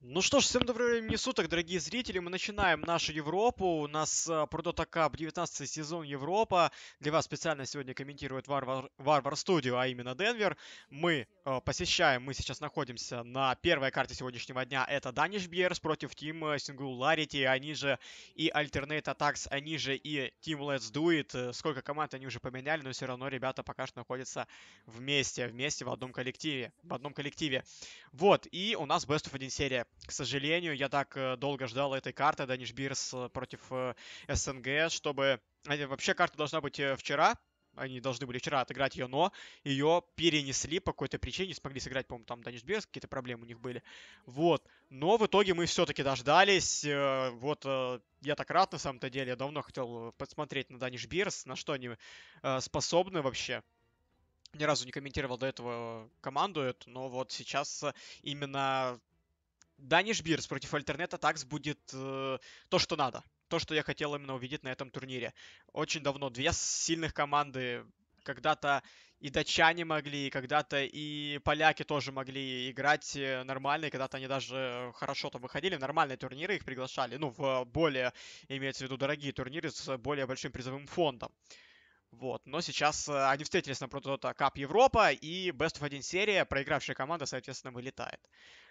Ну что ж, всем доброго времени суток, дорогие зрители. Мы начинаем нашу Европу. У нас Продота э, 19 сезон Европа. Для вас специально сегодня комментирует Варвар, Варвар Студио, а именно Денвер. Мы э, посещаем, мы сейчас находимся на первой карте сегодняшнего дня. Это Даниш Бьерс против Team Singularity, они же и Alternate Attacks, они же и Team Let's Do It. Э, сколько команд они уже поменяли, но все равно ребята пока что находятся вместе, вместе в одном коллективе. В одном коллективе. Вот, и у нас Best of 1 серия к сожалению, я так э, долго ждал этой карты Даниш Бирс э, против э, СНГ, чтобы... А, вообще карта должна быть вчера, они должны были вчера отыграть ее, но ее перенесли по какой-то причине, не смогли сыграть, по-моему, там Даниш Бирс, какие-то проблемы у них были. Вот. Но в итоге мы все-таки дождались. Вот я так рад, на самом-то деле. Я давно хотел посмотреть на Даниш Бирс, на что они способны вообще. Ни разу не комментировал до этого команду эту, но вот сейчас именно Дани Шбирс против Альтернет Атакс будет э, то, что надо. То, что я хотел именно увидеть на этом турнире. Очень давно. Две сильных команды. Когда-то и датчане могли, когда-то и поляки тоже могли играть э, нормально, и когда-то они даже хорошо там выходили, в нормальные турниры их приглашали, ну, в более, имеется в виду, дорогие турниры с более большим призовым фондом. Вот, но сейчас э, они встретились на Протото Кап Европа, и Best of 1 серия, проигравшая команда, соответственно, вылетает.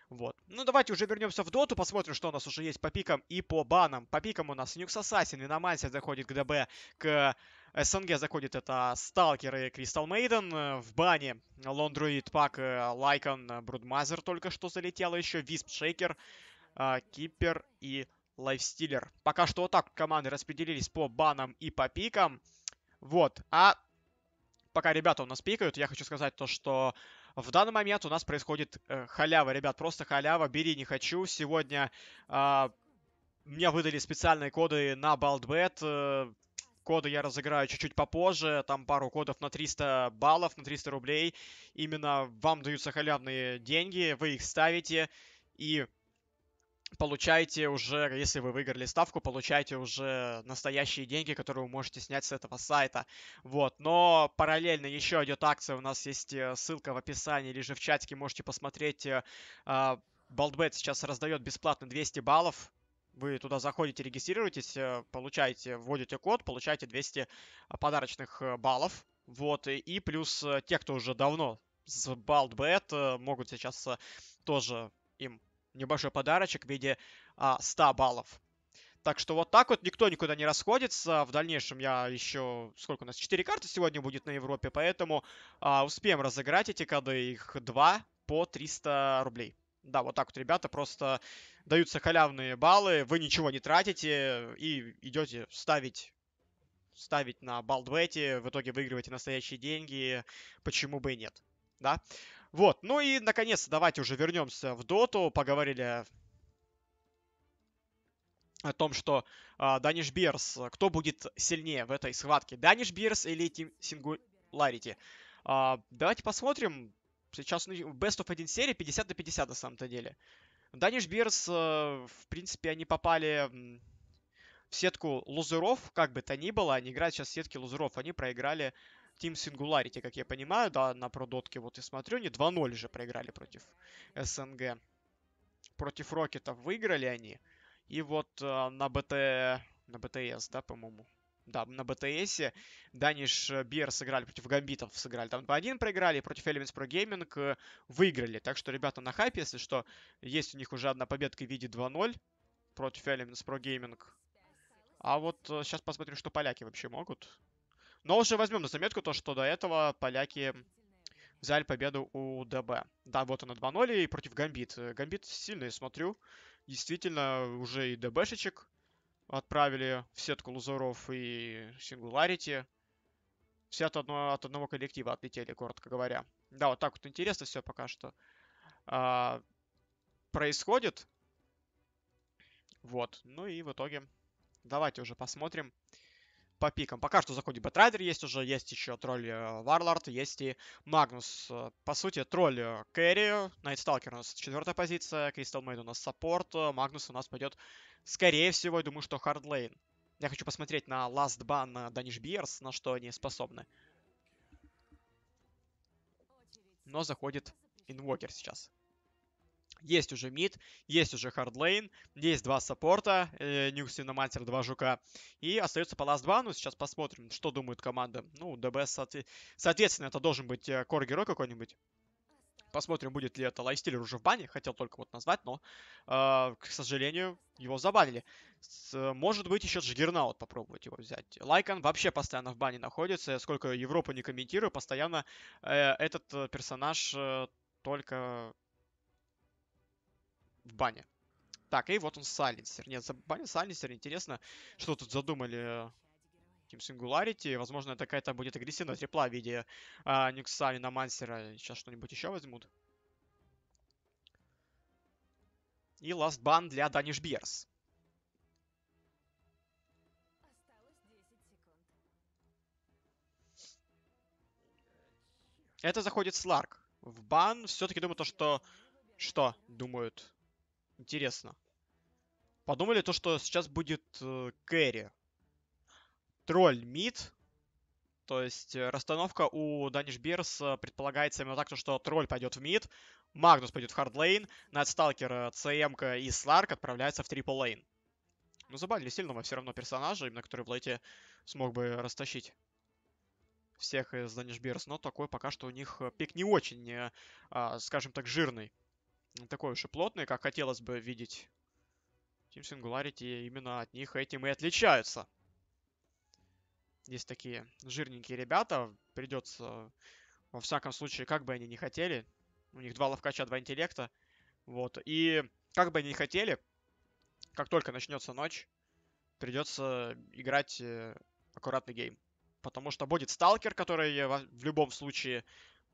Вот. Ну, давайте уже вернемся в доту, посмотрим, что у нас уже есть по пикам и по банам. По пикам у нас Нюкс Ассасин, Виномансия заходит к ДБ, к СНГ заходит это Сталкер и Кристал Мейден. В бане Лондруид, Пак, Лайкон, Брудмазер только что залетело еще. Висп Шейкер, Кипер и Лайфстилер. Пока что вот так команды распределились по банам и по пикам. Вот. А пока ребята у нас пикают, я хочу сказать то, что в данный момент у нас происходит э, халява, ребят, просто халява. Бери не хочу. Сегодня э, мне выдали специальные коды на Балдбет. Э, коды я разыграю чуть-чуть попозже, там пару кодов на 300 баллов, на 300 рублей. Именно вам даются халявные деньги, вы их ставите, и получаете уже, если вы выиграли ставку, получаете уже настоящие деньги, которые вы можете снять с этого сайта. Вот. Но параллельно еще идет акция, у нас есть э, ссылка в описании или же в чатике, можете посмотреть. Балдбет э, сейчас раздает бесплатно 200 баллов. Вы туда заходите, регистрируетесь, э, получаете, вводите код, получаете 200 подарочных баллов. Вот, и плюс те, кто уже давно с BaldBet, могут сейчас тоже им небольшой подарочек в виде а, 100 баллов. Так что вот так вот никто никуда не расходится. В дальнейшем я еще... Сколько у нас? 4 карты сегодня будет на Европе, поэтому а, успеем разыграть эти коды. Их 2 по 300 рублей. Да, вот так вот, ребята, просто даются халявные баллы, вы ничего не тратите и идете ставить ставить на балдвете, в итоге выигрываете настоящие деньги, почему бы и нет, да? Вот, ну и, наконец, давайте уже вернемся в доту. Поговорили о том, что Даниш Бирс, кто будет сильнее в этой схватке, Даниш Бирс или Тим Сингуларити. Давайте посмотрим. Сейчас ну, Best of 1 серия 50 на 50 на самом-то деле. Даниш Бирс, э, в принципе, они попали в сетку лузеров, как бы то ни было. Они играют сейчас в сетке лузеров. Они проиграли Team Singularity, как я понимаю, да, на продотке вот и смотрю, они 2-0 же проиграли против СНГ. Против Рокетов выиграли они. И вот э, на БТ... На БТС, да, по-моему, да, на БТСе. Даниш э, Бир сыграли против Гамбитов, сыграли там 2-1, проиграли, против Elements Pro Gaming э, выиграли. Так что ребята на хайпе, если что, есть у них уже одна победка в виде 2-0 против Elements Pro Gaming. А вот сейчас э, посмотрим, что поляки вообще могут. Но уже возьмем на заметку то, что до этого поляки взяли победу у ДБ. Да, вот она 2-0 и против Гамбит. Э, Гамбит сильный, смотрю. Действительно, уже и ДБшечек отправили в сетку лузеров и сингуларити. Все от, одно, от одного коллектива отлетели, коротко говоря. Да, вот так вот интересно все пока что а, происходит. Вот, ну и в итоге давайте уже посмотрим по пикам. Пока что заходит законе Бэтрайдер есть уже, есть еще тролль э, Варлард, есть и Магнус. Э, по сути, тролль э, Кэрри, Найтсталкер у нас четвертая позиция, Кристал Мейд у нас саппорт, Магнус у нас пойдет, скорее всего, я думаю, что хардлейн. Я хочу посмотреть на Last Ban Danish Beers, на что они способны. Но заходит Инвокер сейчас. Есть уже мид, есть уже хардлейн, есть два саппорта, э, Нюкс Виномантер, два жука. И остается Палас 2, ну сейчас посмотрим, что думают команды. Ну, ДБС, соотве... соответственно, это должен быть э, кор-герой какой-нибудь. Посмотрим, будет ли это. Лайфстиллер уже в бане, хотел только вот назвать, но, э, к сожалению, его забанили. С, может быть, еще Джигернаут попробовать его взять. Лайкон вообще постоянно в бане находится. Сколько Европу не комментирую, постоянно э, этот э, персонаж э, только в бане. Так, и вот он сайленсер. Нет, за бане сайленсер. Интересно, что тут задумали э, Team Singularity. Возможно, это какая-то будет агрессивная трепла в виде а, на Мансера. Сейчас что-нибудь еще возьмут. И last бан для Даниш Бьерс. Это заходит Сларк. В бан все-таки думаю то, что... Что думают? Интересно. Подумали то, что сейчас будет э, Кэрри. Тролль мид. То есть э, расстановка у Даниш Бирс э, предполагается именно так, что тролль пойдет в мид, Магнус пойдет в хардлейн, Найтсталкер, э, ЦМК и Сларк отправляются в трипл лейн. Ну, забанили сильного все равно персонажа, именно который в лейте смог бы растащить всех из Даниш Бирс, но такой пока что у них пик не очень, а, скажем так, жирный не такой уж и плотный, как хотелось бы видеть. Team Singularity именно от них этим и отличаются. Есть такие жирненькие ребята, придется, во всяком случае, как бы они не хотели, у них два ловкача, два интеллекта, вот, и как бы они не хотели, как только начнется ночь, придется играть э, аккуратный гейм. Потому что будет сталкер, который э, в любом случае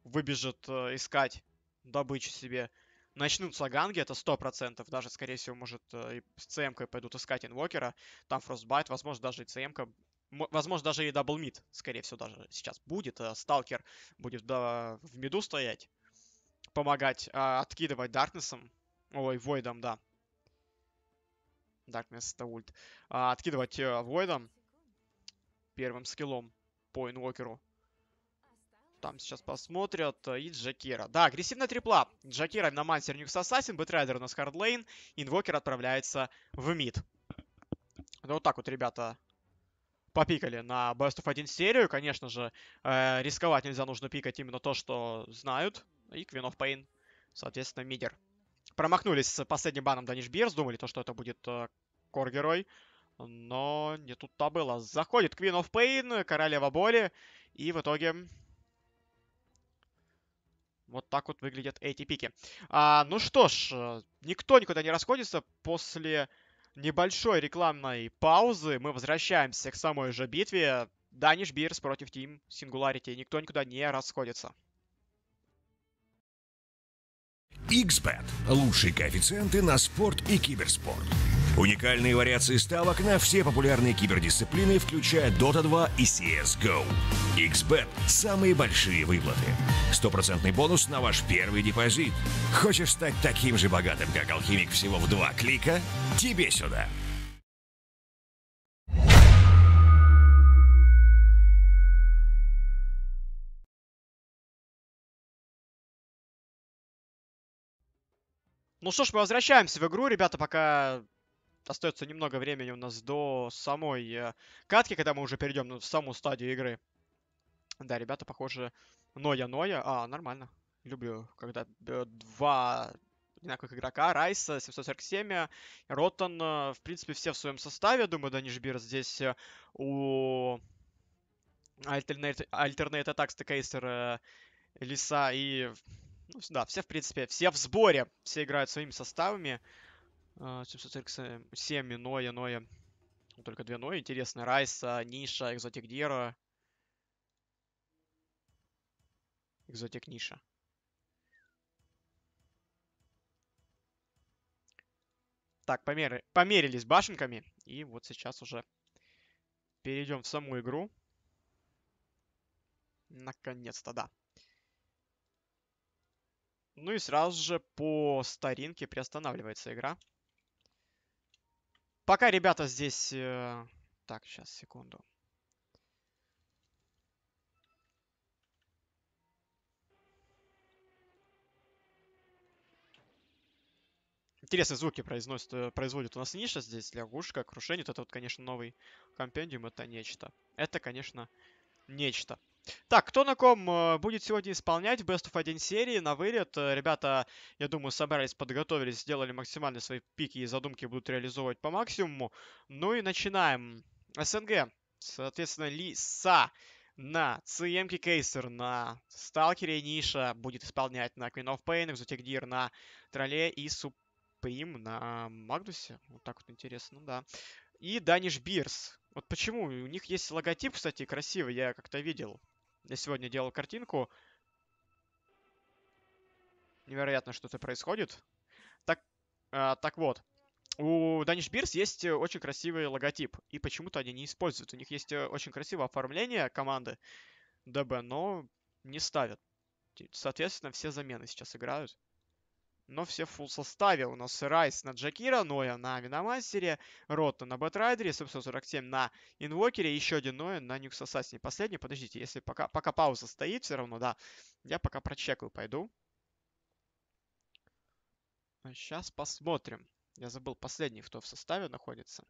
выбежит э, искать добычу себе начнутся ганги, это 100%, даже, скорее всего, может, э, и с ЦМК пойдут искать инвокера, там фростбайт возможно, даже и ЦМК, возможно, даже и дабл мид, скорее всего, даже сейчас будет, э, сталкер будет да, в миду стоять, помогать, а, откидывать даркнессом ой, Войдом, да, Darkness это ульт. А, откидывать Войдом э, первым скиллом по инвокеру. Там сейчас посмотрят. Э, и Джакира. Да, агрессивная трипла. Джакира на мансер Нюкс Ассасин. Бэтрайдер у нас хардлейн. Инвокер отправляется в мид. Ну, вот так вот, ребята, попикали на Best of 1 серию. Конечно же, э, рисковать нельзя. Нужно пикать именно то, что знают. И Queen of Pain, соответственно, мидер. Промахнулись с последним баном Даниш Бирс. Думали, то, что это будет э, кор-герой. Но не тут-то было. Заходит Queen of Pain, Королева Боли. И в итоге вот так вот выглядят эти пики. А, ну что ж, э, никто никуда не расходится. После небольшой рекламной паузы мы возвращаемся к самой же битве. Даниш Бирс против Тим Сингуларити. Никто никуда не расходится. XBET. Лучшие коэффициенты на спорт и киберспорт. Уникальные вариации ставок на все популярные кибердисциплины, включая Dota 2 и CSGO. XBET – самые большие выплаты. Стопроцентный бонус на ваш первый депозит. Хочешь стать таким же богатым, как алхимик всего в два клика? Тебе сюда! Ну что ж, мы возвращаемся в игру, ребята, пока остается немного времени у нас до самой э, катки, когда мы уже перейдем ну, в саму стадию игры. Да, ребята, похоже, ноя-ноя. А, нормально. Люблю, когда два одинаковых игрока. Райса, 747, Роттон, э, в принципе, все в своем составе. Думаю, Дани Жбир здесь э, у Alternate, Alternate Attacks The Лиса и... Ну, да, все, в принципе, все в сборе. Все играют своими составами. 747, а, э, Ноя, Ноя. Только две Ноя, интересно. Райса, Ниша, Экзотик Дера. Экзотик Ниша. Так, помер... померились башенками. И вот сейчас уже перейдем в саму игру. Наконец-то, да. Ну и сразу же по старинке приостанавливается игра. Пока ребята здесь... Э, так, сейчас, секунду. Интересные звуки произносит, э, производит у нас ниша здесь, лягушка, крушение. Вот это вот, конечно, новый компендиум, это нечто. Это, конечно, нечто. Так, кто на ком э, будет сегодня исполнять Best of 1 серии на вылет? Э, ребята, я думаю, собрались, подготовились, сделали максимально свои пики и задумки будут реализовывать по максимуму. Ну и начинаем. СНГ, соответственно, Лиса на CMK эм Кейсер, на Сталкере Ниша будет исполнять на Queen of Pain, Exotic Gear на Тролле и Суприм на Магнусе. Вот так вот интересно, да. И Даниш Бирс. Вот почему? У них есть логотип, кстати, красивый, я как-то видел. Я сегодня делал картинку. Невероятно что-то происходит. Так, а, так вот. У Danish Beers есть э, очень красивый логотип, и почему-то они не используют. У них есть э, очень красивое оформление команды ДБ, но не ставят. Соответственно, все замены сейчас играют но все в фул составе. У нас Райс на Джакира, Ноя на Виномастере Ротта на Бэтрайдере, сп на Инвокере, еще один Ноя на Ньюкс Ассасине. Последний, подождите, если пока, пока пауза стоит, все равно, да, я пока прочекаю, пойду. Сейчас а посмотрим. Я забыл, последний кто в составе находится.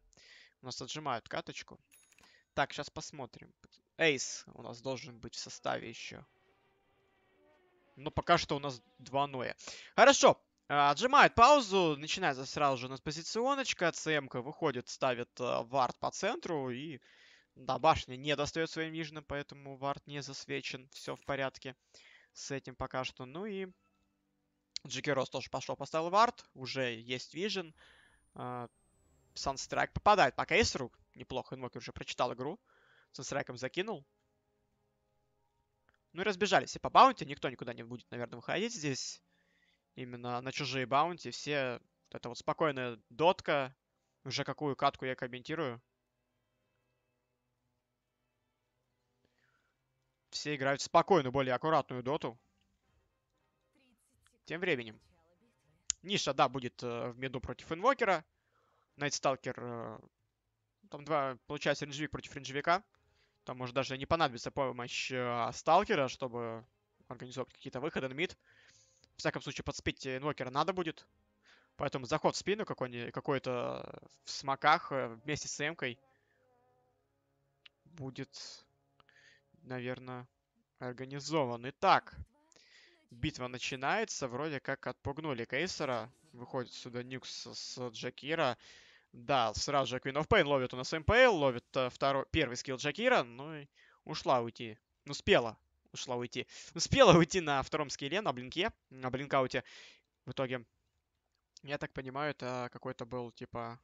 У нас отжимают каточку. Так, сейчас посмотрим. Эйс у нас должен быть в составе еще. Но пока что у нас два ноя. Хорошо, а, отжимает паузу, начинается сразу же у нас позиционочка. ЦМК выходит, ставит э, вард по центру. И да, башня не достает своим виженом, поэтому вард не засвечен. Все в порядке с этим пока что. Ну и Джекерос тоже пошел, поставил вард. Уже есть вижен. А, Санстрайк попадает. Пока есть рук. Неплохо, инвокер уже прочитал игру. Санстрайком закинул. Ну и разбежались. И по баунти никто никуда не будет, наверное, выходить здесь именно на чужие баунти. Все это вот спокойная дотка, уже какую катку я комментирую. Все играют в спокойную, более аккуратную доту. Тем временем. Ниша, да, будет э, в меду против инвокера. Найтсталкер. Э, там два, получается, ренджевик против ренджевика. Там может даже не понадобится помощь э, сталкера, чтобы организовать какие-то выходы на мид. В всяком случае, подспить э, Нокера надо будет. Поэтому заход в спину какой-то какой э, в смоках э, вместе с эмкой будет, наверное, организован. Итак, битва начинается. Вроде как отпугнули Кейсера. Выходит сюда Нюкс с Джакира. Да, сразу же Queen of Pain ловит у нас МПЛ, ловит второй, первый скилл Джакира. Ну и ушла уйти. Успела ну, ушла уйти. Успела уйти на втором скилле, на блинке, на блинкауте. В итоге, я так понимаю, это какой-то был, типа,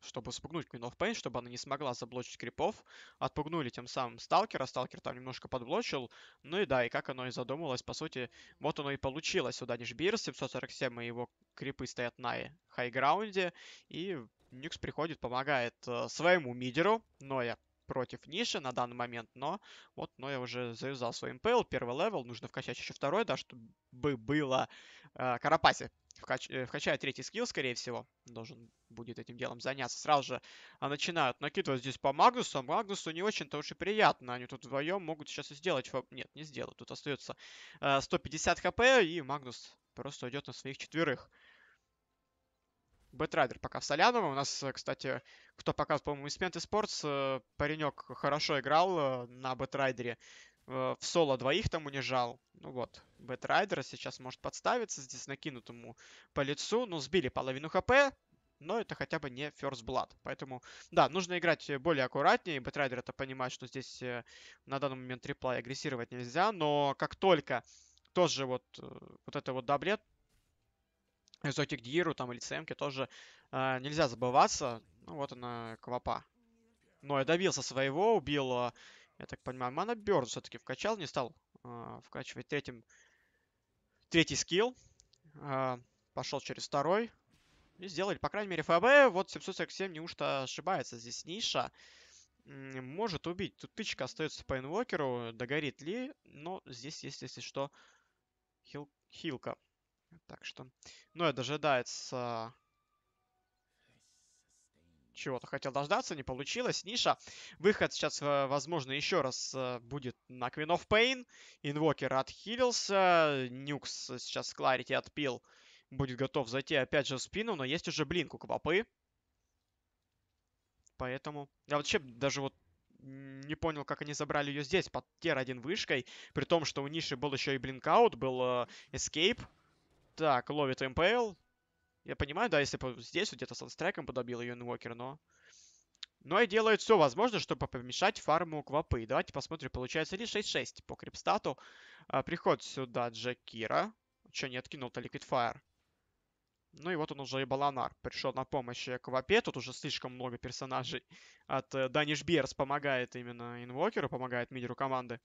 чтобы спугнуть Queen of Pain, чтобы она не смогла заблочить крипов. Отпугнули тем самым Сталкера, Сталкер там немножко подблочил. Ну и да, и как оно и задумалось, по сути, вот оно и получилось. Сюда Нижбир, 747 и его крипы стоят на хайграунде. И нюкс приходит, помогает э, своему мидеру, Ноя, против ниши на данный момент, но вот, но я уже завязал свой импейл, первый левел, нужно вкачать еще второй, да, чтобы было э, Карапаси. Вкач... Э, Вкачаю третий скилл, скорее всего, должен будет этим делом заняться. Сразу же а, начинают накидывать здесь по Магнусу, а Магнусу не очень-то очень приятно. Они тут вдвоем могут сейчас и сделать... Нет, не сделают, тут остается э, 150 хп, и Магнус просто идет на своих четверых. Бэтрайдер пока в Соляном. У нас, э, кстати, кто показывал, по-моему, из Пенты Спортс, э, паренек хорошо играл э, на Бэтрайдере. В соло двоих там унижал. Ну вот, Бэтрайдер сейчас может подставиться. Здесь накинут ему по лицу. Ну, сбили половину хп но это хотя бы не First Blood. Поэтому, да, нужно играть более аккуратнее. Бэтрайдер это понимает, что здесь на данный момент реплай агрессировать нельзя, но как только тоже вот, вот это вот даблет Экзотик Диру там или ЦМки тоже э, нельзя забываться. Ну, вот она, Квапа. Но я добился своего, убил, э, я так понимаю, Мана Бёрд все-таки вкачал, не стал э, вкачивать третьим, третий скилл. Э, пошел через второй. И сделали, по крайней мере, ФБ. Вот 747 неужто ошибается. Здесь ниша может убить. Тут тычка остается по инвокеру. Догорит ли? Но здесь есть, если что, хил... хилка. Так что... Ну, я дожидается... Чего-то хотел дождаться, не получилось. Ниша. Выход сейчас, э, возможно, еще раз э, будет на Queen of Pain. Инвокер отхилился. Нюкс сейчас Кларити отпил. Будет готов зайти опять же в спину, но есть уже блинк у Квапы. Поэтому... Я вообще даже вот не понял, как они забрали ее здесь под тир-1 вышкой, при том, что у Ниши был еще и блинкаут, был э, эскейп, так, ловит МПЛ. Я понимаю, да, если бы здесь вот где-то санстрайком подобил ее инвокер, но... Но и делает все возможное, чтобы помешать фарму квапы. Давайте посмотрим, получается ли 6-6 по крипстату. А, приход сюда Джакира. Че, не откинул-то Liquid Fire? Ну и вот он уже и Баланар пришел на помощь Квапе. Тут уже слишком много персонажей от Даниш э, Берс помогает именно инвокеру, помогает мидеру команды.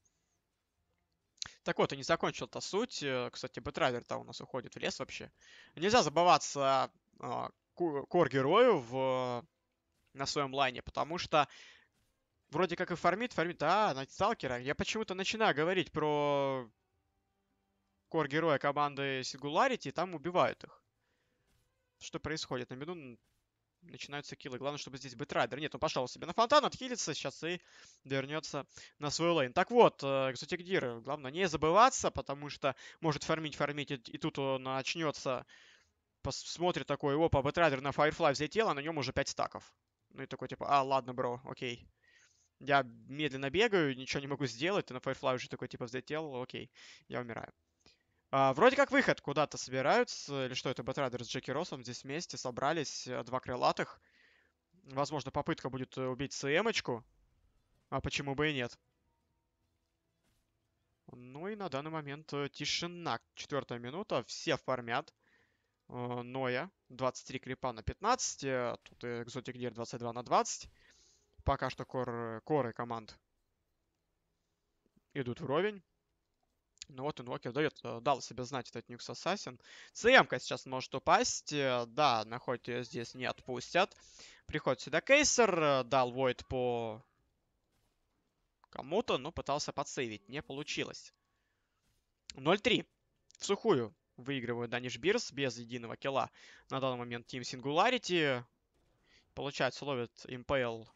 Так вот, я не закончил-то суть. Э, кстати, Бетрайвер-то у нас уходит в лес вообще. Нельзя забываться э, кор-герою в, на своем лайне, потому что вроде как и фармит, фармит, а, на сталкера. Я почему-то начинаю говорить про кор-героя команды Сигуларити, и там убивают их. Что происходит? На минуту начинаются килы Главное, чтобы здесь Бэтрайдер. Нет, он пошел себе на фонтан, отхилится сейчас и вернется на свой лейн. Так вот, э, кстати, Гдир, главное не забываться, потому что может фармить, фармить, и тут он начнется, посмотрит такой, опа по на Firefly взлетел, а на нем уже 5 стаков. Ну и такой типа, а, ладно, бро, окей. Я медленно бегаю, ничего не могу сделать, и на Firefly уже такой типа взлетел, окей, я умираю. А, вроде как выход куда-то собираются, или что это, Бэтрадер с Джеки Россом здесь вместе собрались, э, два крылатых. Возможно, попытка будет э, убить см а почему бы и нет. Ну и на данный момент э, тишина. Четвертая минута. Все фармят. Ноя. 23 крипа на 15. Тут Экзотик Дир 22 на 20. Пока что кор, коры команд идут вровень. Ну вот инвокер дает, э, дал себе знать этот Нюкс Ассасин. ЦМ-ка сейчас может упасть. Э, да, находит ее здесь, не отпустят. Приходит сюда Кейсер, э, дал Войд по кому-то, но пытался подсейвить. Не получилось. 0-3. В сухую выигрывают Даниш Бирс без единого килла. На данный момент Тим Сингуларити. Получается, ловит импейл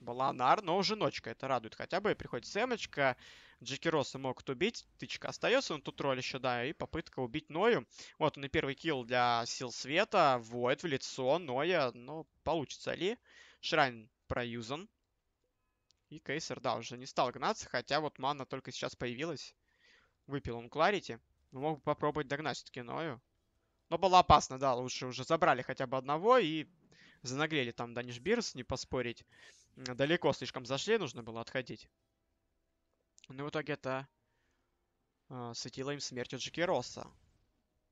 Баланар, но уже ночка. Это радует хотя бы. Приходит Сэмочка. Джекироса мог убить. Тычка остается, но тут роль еще, да, и попытка убить Ною. Вот он и первый килл для сил света. Воет в лицо Ноя, но ну, получится ли? Шрайн проюзан. И Кейсер, да, уже не стал гнаться, хотя вот мана только сейчас появилась. Выпил он Кларити. Мог бы попробовать догнать все-таки Ною. Но было опасно, да, лучше уже забрали хотя бы одного и занаглели там Даниш Бирс, не поспорить. Далеко слишком зашли, нужно было отходить. Ну и в итоге это э, а, светило им смертью Джеки Росса.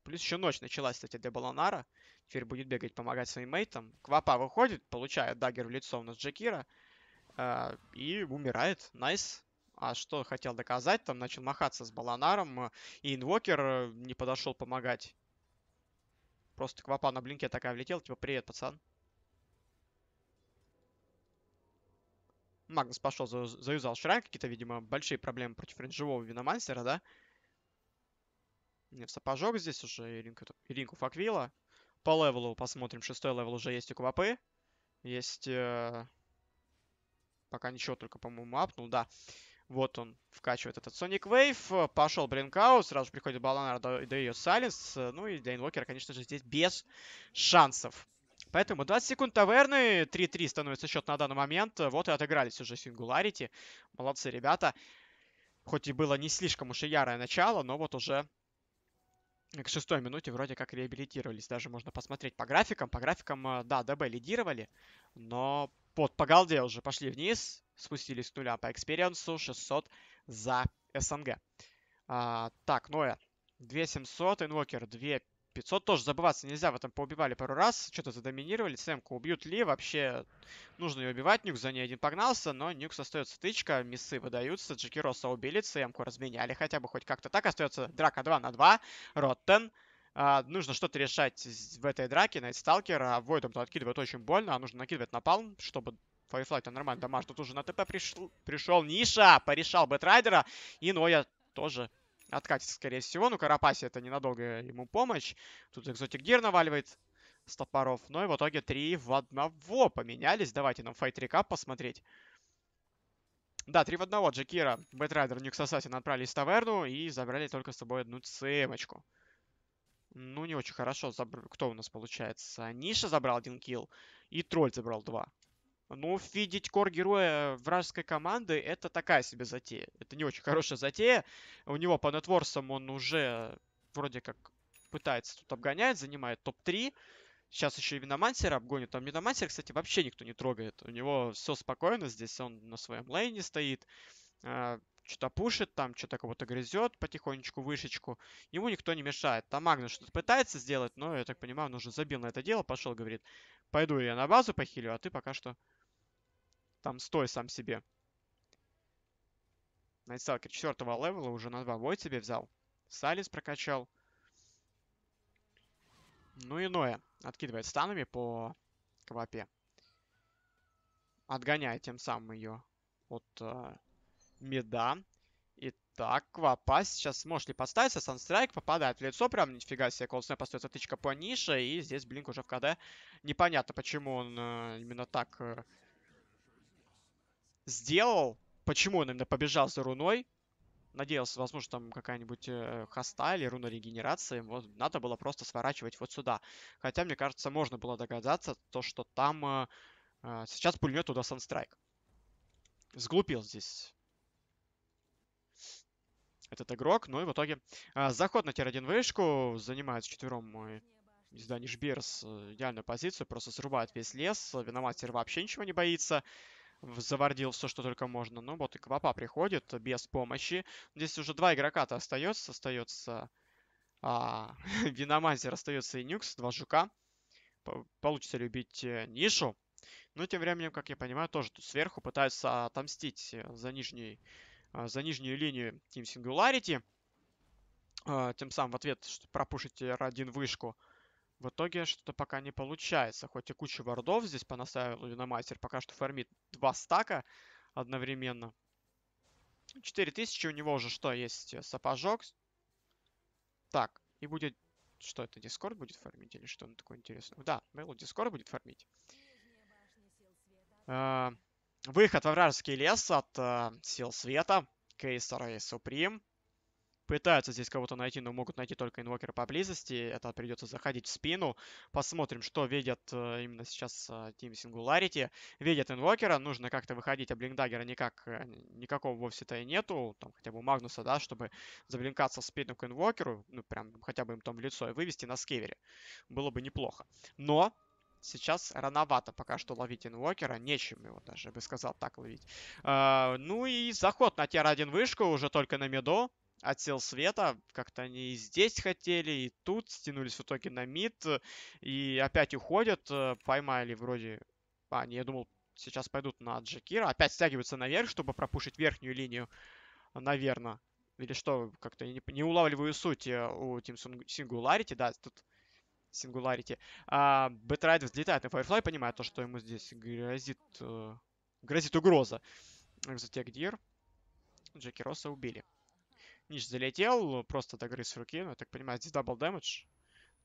Плюс еще ночь началась, кстати, для Баланара. Теперь будет бегать, помогать своим мейтам. Квапа выходит, получает дагер в лицо у нас Джекира. Э, и умирает. Найс. А что хотел доказать? Там начал махаться с Баланаром. А, и инвокер э, не подошел помогать. Просто Квапа на блинке такая влетела. Типа, привет, пацан. Магнус пошел, за, заюзал Шрайн. Какие-то, видимо, большие проблемы против рейнджевого Виномансера, да? Нет, сапожок здесь уже, Иринку, Иринку Факвила. По левелу посмотрим. Шестой левел уже есть у КВП, Есть... Э, пока ничего, только, по-моему, апнул, да. Вот он вкачивает этот Sonic Wave. Пошел Бринкаут. Сразу же приходит Баланар до, до ее Сайленс. Э, ну и для Инвокера, конечно же, здесь без шансов. Поэтому 20 секунд таверны, 3-3 становится счет на данный момент. Вот и отыгрались уже сингуларити. Молодцы ребята. Хоть и было не слишком уж и ярое начало, но вот уже к шестой минуте вроде как реабилитировались. Даже можно посмотреть по графикам. По графикам, э, да, ДБ лидировали, но под по голде уже пошли вниз, спустились с нуля по экспириенсу, 600 за СНГ. А, так, Ноя 2700, Инвокер 2 500 тоже забываться нельзя. В этом поубивали пару раз. Что-то задоминировали. Сэмку убьют ли. Вообще нужно ее убивать. Нюк за ней один погнался. Но Нюк остается тычка. Миссы выдаются. Джеки Росса убили. Сэмку разменяли хотя бы хоть как-то так. Остается драка 2 на 2. Роттен. А, нужно что-то решать в этой драке. Найт Сталкер. А Войдом то откидывает очень больно. А нужно накидывать напалм, чтобы Firefly там нормально дамаж. Тут уже на ТП пришел, пришел Ниша. Порешал Бэтрайдера. И Ноя тоже откатится, скорее всего. Ну, Карапаси это ненадолго ему помощь. Тут Экзотик Гир наваливает с топоров. Но ну и в итоге 3 в одного поменялись. Давайте нам файт рекап посмотреть. Да, 3 в 1. Джекира, Бэтрайдер, Нюкс Ассасин отправились в таверну и забрали только с собой одну цемочку. Ну, не очень хорошо. Забр... Кто у нас получается? Ниша забрал один килл и Тролль забрал два. Ну, видеть кор-героя вражеской команды — это такая себе затея. Это не очень хорошая затея. У него по нетворсам он уже вроде как пытается тут обгонять, занимает топ-3. Сейчас еще и Виномансера обгонит. Там Виномансер, кстати, вообще никто не трогает. У него все спокойно здесь, он на своем лейне стоит. А, что-то пушит там, что-то кого-то грызет потихонечку вышечку. Ему никто не мешает. Там Магнус что-то пытается сделать, но, я так понимаю, он уже забил на это дело, пошел, говорит, пойду я на базу похилю, а ты пока что там стой сам себе. Найтсталкер четвертого левела уже на 2 бой тебе взял. Салис прокачал. Ну и иное. Откидывает станами по квапе. отгоняя тем самым ее от э, меда. Итак, Квапа сейчас может ли подставиться. Санстрайк попадает в лицо. Прям нифига себе. Колсне остается тычка по нише. И здесь Блинк уже в КД. Непонятно, почему он э, именно так э, сделал. Почему он именно побежал за руной? Надеялся, возможно, там какая-нибудь э, хоста или руна регенерации. Вот, надо было просто сворачивать вот сюда. Хотя, мне кажется, можно было догадаться, то, что там э, э сейчас пульнет туда Санстрайк. Сглупил здесь этот игрок. Ну и в итоге э, заход на тир-1 вышку. Занимает четвером мой. Э, Даниш шберс идеальную позицию. Просто срубает весь лес. Виномастер вообще ничего не боится завардил все, что только можно. Ну вот и Квапа приходит без помощи. Здесь уже два игрока-то остается. Остается а, Виномазер, остается и Нюкс, два жука. Получится любить э, нишу. Но ну, тем временем, как я понимаю, тоже тут сверху пытаются отомстить за, нижний, а, за нижнюю линию Team Singularity. А, тем самым в ответ пропушить R1 вышку. В итоге что-то пока не получается. Хоть и куча вардов здесь понаставил Юномастер. Пока что фармит два стака одновременно. 4000 у него уже что есть? Э, сапожок. Так, и будет... Что это, Дискорд будет фармить или что он такое интересное? Да, Мейлу Дискорд будет фармить. Э, выход во вражеский лес от э, Сил Света. Кейсера и Суприм пытаются здесь кого-то найти, но могут найти только инвокера поблизости. Это придется заходить в спину. Посмотрим, что видят э, именно сейчас э, Team Singularity. Видят инвокера, нужно как-то выходить, а блиндагера никак, э, никакого вовсе-то и нету. Там хотя бы Магнуса, да, чтобы заблинкаться в спину к инвокеру, ну прям хотя бы им там лицо, и вывести на скевере. Было бы неплохо. Но сейчас рановато пока что ловить инвокера. Нечем его даже, я бы сказал, так ловить. А, ну и заход на тир-1 вышку уже только на медо отсел света. Как-то они и здесь хотели, и тут стянулись в итоге на мид. Э, и опять уходят. Э, поймали вроде... А, не, я думал, сейчас пойдут на Джакира. Опять стягиваются наверх, чтобы пропушить верхнюю линию. Наверное. Или что, как-то не, не улавливаю суть э, у Team Singularity. Да, тут Singularity. А, Бэтрайд взлетает на Firefly, понимает то, что ему здесь грозит... грозит угроза. Затек Дир. Джеки Росса убили. Ниш залетел, просто догрыз руки. Ну, я так понимаю, здесь дабл дэмэдж.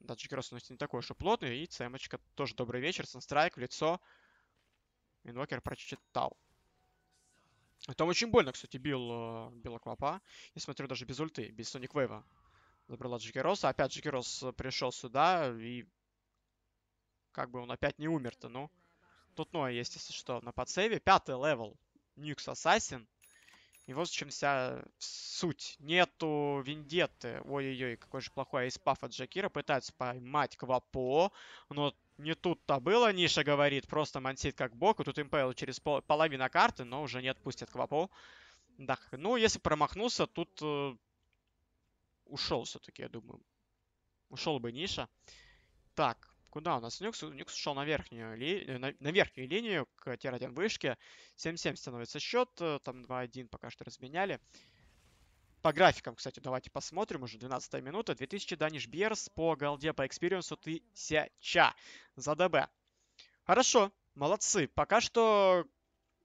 Да, Джекерос у нас не такой уж и плотный. И Цемочка тоже добрый вечер. Санстрайк в лицо. Инвокер прочитал. Там очень больно, кстати, бил, э, бил Я смотрю, даже без ульты, без Соник Вейва. Забрала Джекероса. Опять Джекерос э, пришел сюда и... Как бы он опять не умер-то, ну. Тут, ну, а есть, если что, на подсейве. Пятый левел. Ньюкс Ассасин. И вот в чем вся суть. Нету вендетты. Ой-ой-ой, какой же плохой айспаф от Джакира. Пытаются поймать Квапо, но не тут-то было, Ниша говорит. Просто мансит как боку. Тут импейл через пол половина карты, но уже не отпустят Квапо. Да, ну, если промахнулся, тут э, ушел все-таки, я думаю. Ушел бы Ниша. Так, Куда у нас Нюкс? Нюкс ушел на верхнюю, ли... Э, на... на верхнюю линию к тир-1 вышке. 7-7 становится счет. Э, там 2-1 пока что разменяли. По графикам, кстати, давайте посмотрим. Уже 12 минута. 2000 Даниш Бьерс по голде по экспириенсу тысяча за ДБ. Хорошо, молодцы. Пока что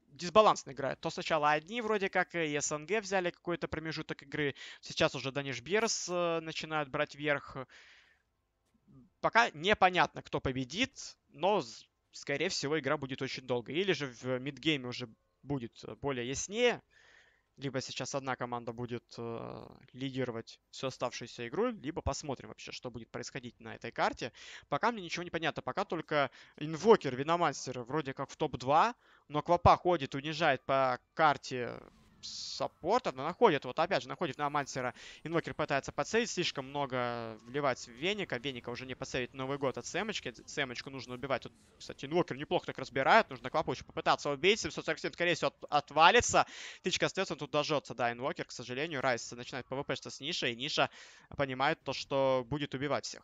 дисбалансно играют. То сначала одни вроде как э, и СНГ взяли какой-то промежуток игры. Сейчас уже Даниш Бьерс начинают брать верх. Пока непонятно, кто победит, но, скорее всего, игра будет очень долго. Или же в мидгейме уже будет э, более яснее. Либо сейчас одна команда будет э, лидировать всю оставшуюся игру, либо посмотрим вообще, что будет происходить на этой карте. Пока мне ничего не понятно. Пока только инвокер, виномастер вроде как в топ-2, но Квапа ходит, унижает по карте саппорта, но находит, вот опять же, находит на мансера. Инвокер пытается подсейвить, слишком много вливать в Веника. Веника уже не подсейвит Новый год от Сэмочки. Сэмочку нужно убивать. Тут, кстати, Инвокер неплохо так разбирает. Нужно Клопучу попытаться убить. 747, скорее всего, от, отвалится. Тычка остается, он тут дожжется. Да, Инвокер, к сожалению, Райс начинает пвп что с Нишей. И Ниша понимает то, что будет убивать всех.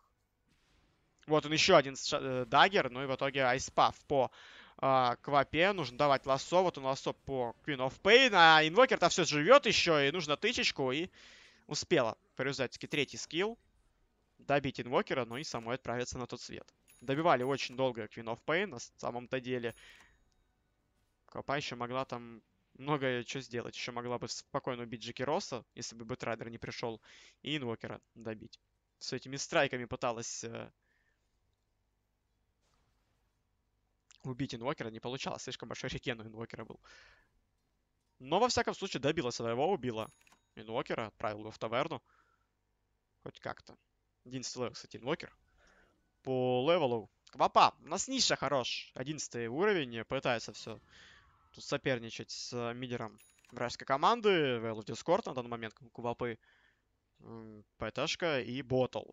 Вот он еще один э, дагер, ну и в итоге айспав по а, Квапе. Нужно давать лассо. Вот он лассо по Queen of Pain. А инвокер-то все живет еще. И нужно тычечку. И успела повязать-таки третий скилл. Добить инвокера, ну и самой отправиться на тот свет. Добивали очень долго Queen of Pain на самом-то деле. Квапа еще могла там много чего сделать. Еще могла бы спокойно убить Джеки Росса, если бы Бэтрайдер не пришел. И инвокера добить. С этими страйками пыталась э, Убить инвокера не получалось, слишком большой реген у инвокера был. Но, во всяком случае, добила своего, убила инвокера, отправил его в таверну. Хоть как-то. одиннадцатый левел, кстати, инвокер. По левелу. Квапа. У нас ниша хорош. 11 уровень. Пытается все тут соперничать с мидером вражеской команды. Вейл в Дискорд на данный момент. Квапы. ПТшка и Ботл.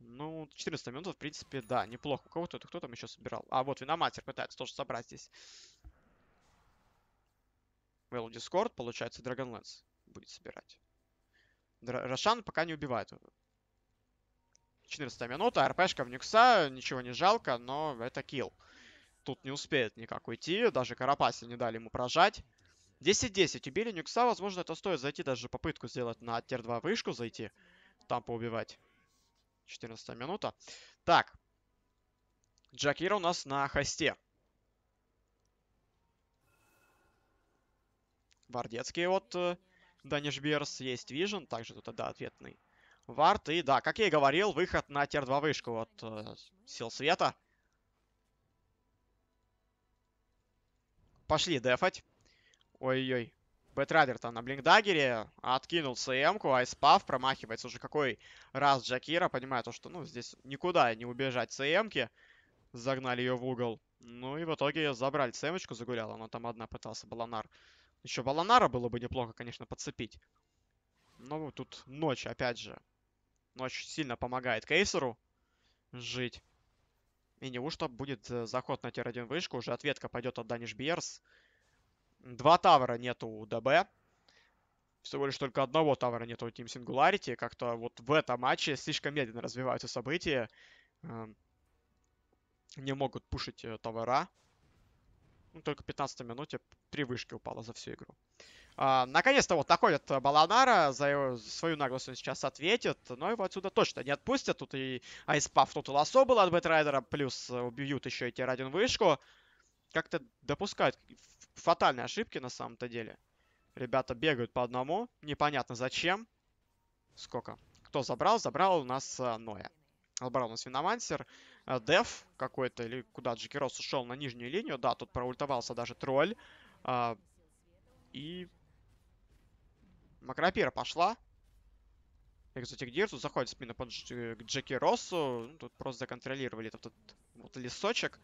Ну, 14 минут, в принципе, да, неплохо. У кого-то это кто там еще собирал? А, вот Виноматер пытается тоже собрать здесь. Well Discord, получается, Dragonlance будет собирать. Др Рошан пока не убивает. 14 минута, РПшка в Нюкса, ничего не жалко, но это килл. Тут не успеет никак уйти, даже Карапаси не дали ему прожать. 10-10, убили Нюкса, возможно, это стоит зайти, даже попытку сделать на тер 2 вышку зайти, там поубивать. 14 минута. Так. Джакира у нас на хосте. Вардецкий, от э, Данишберс. Есть Вижен. Также тут, да, ответный Вард. И да, как я и говорил, выход на тир-2 вышку от э, Сил Света. Пошли дефать. Ой-ой-ой. Пэтрадер там на блинкдагере откинул СМ-ку, айспав, промахивается уже какой раз Джакира, понимая то, что, ну, здесь никуда не убежать СМ-ки. Загнали ее в угол. Ну и в итоге забрали СМ-очку, загуляла, она там одна пытался, Баланар. Еще Баланара было бы неплохо, конечно, подцепить. Но тут ночь, опять же. Ночь сильно помогает Кейсеру жить. И неужто будет э, заход на тир-1 вышку, уже ответка пойдет от Даниш Биерс. Два тавера нету у ДБ. Всего лишь только одного тавера нету у Team Singularity. Как-то вот в этом матче слишком медленно развиваются события. Эм, не могут пушить э, товара. Ну, только в 15 минуте три вышки упало за всю игру. А, наконец-то вот находят Баланара, за его, свою наглость он сейчас ответит, но его отсюда точно не отпустят. Тут и Айспав, тут и Лосо было от Бэтрайдера, плюс э, убьют еще и Тирадин вышку. Как-то допускают фатальные ошибки на самом-то деле. Ребята бегают по одному, непонятно зачем. Сколько? Кто забрал? Забрал у нас а, Ноя. Забрал у нас Виномансер. А, Деф какой-то, или куда Джекерос ушел на нижнюю линию. Да, тут проультовался даже тролль. А, и... Макропира пошла. Экзотик Дирс тут заходит спина под э, к Джеки Россу. Ну, тут просто законтролировали этот, этот вот лесочек.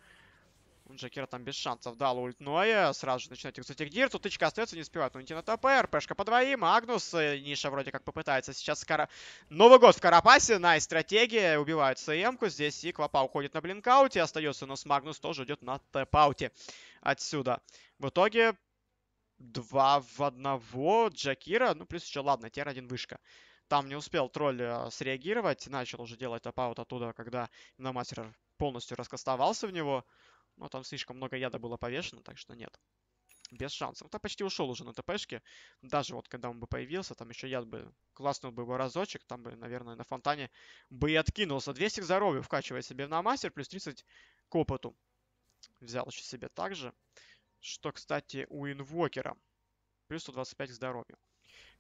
Джекера там без шансов дал ульт ультное. Сразу же начинает их затигдир. Тут тычка остается, не успевает уйти на ТП. РПшка по двоим. Агнус. Э, Ниша вроде как попытается сейчас скоро... Новый год в Карапасе. Найс стратегия. Убивают СМ-ку. Здесь и Клопа уходит на блинкауте. Остается у нас Магнус тоже идет на тэпауте. Отсюда. В итоге два в одного Джакира. Ну, плюс еще, ладно, тер один вышка. Там не успел тролль э, среагировать. Начал уже делать топаут оттуда, когда на мастер полностью раскастовался в него. Но там слишком много яда было повешено, так что нет. Без шансов. Он почти ушел уже на ТПшке. Даже вот когда он бы появился, там еще яд бы класснул бы его разочек. Там бы, наверное, на фонтане бы и откинулся. 200 к здоровью вкачивает себе на мастер, плюс 30 к опыту. Взял еще себе также. Что, кстати, у инвокера. Плюс 125 к здоровью.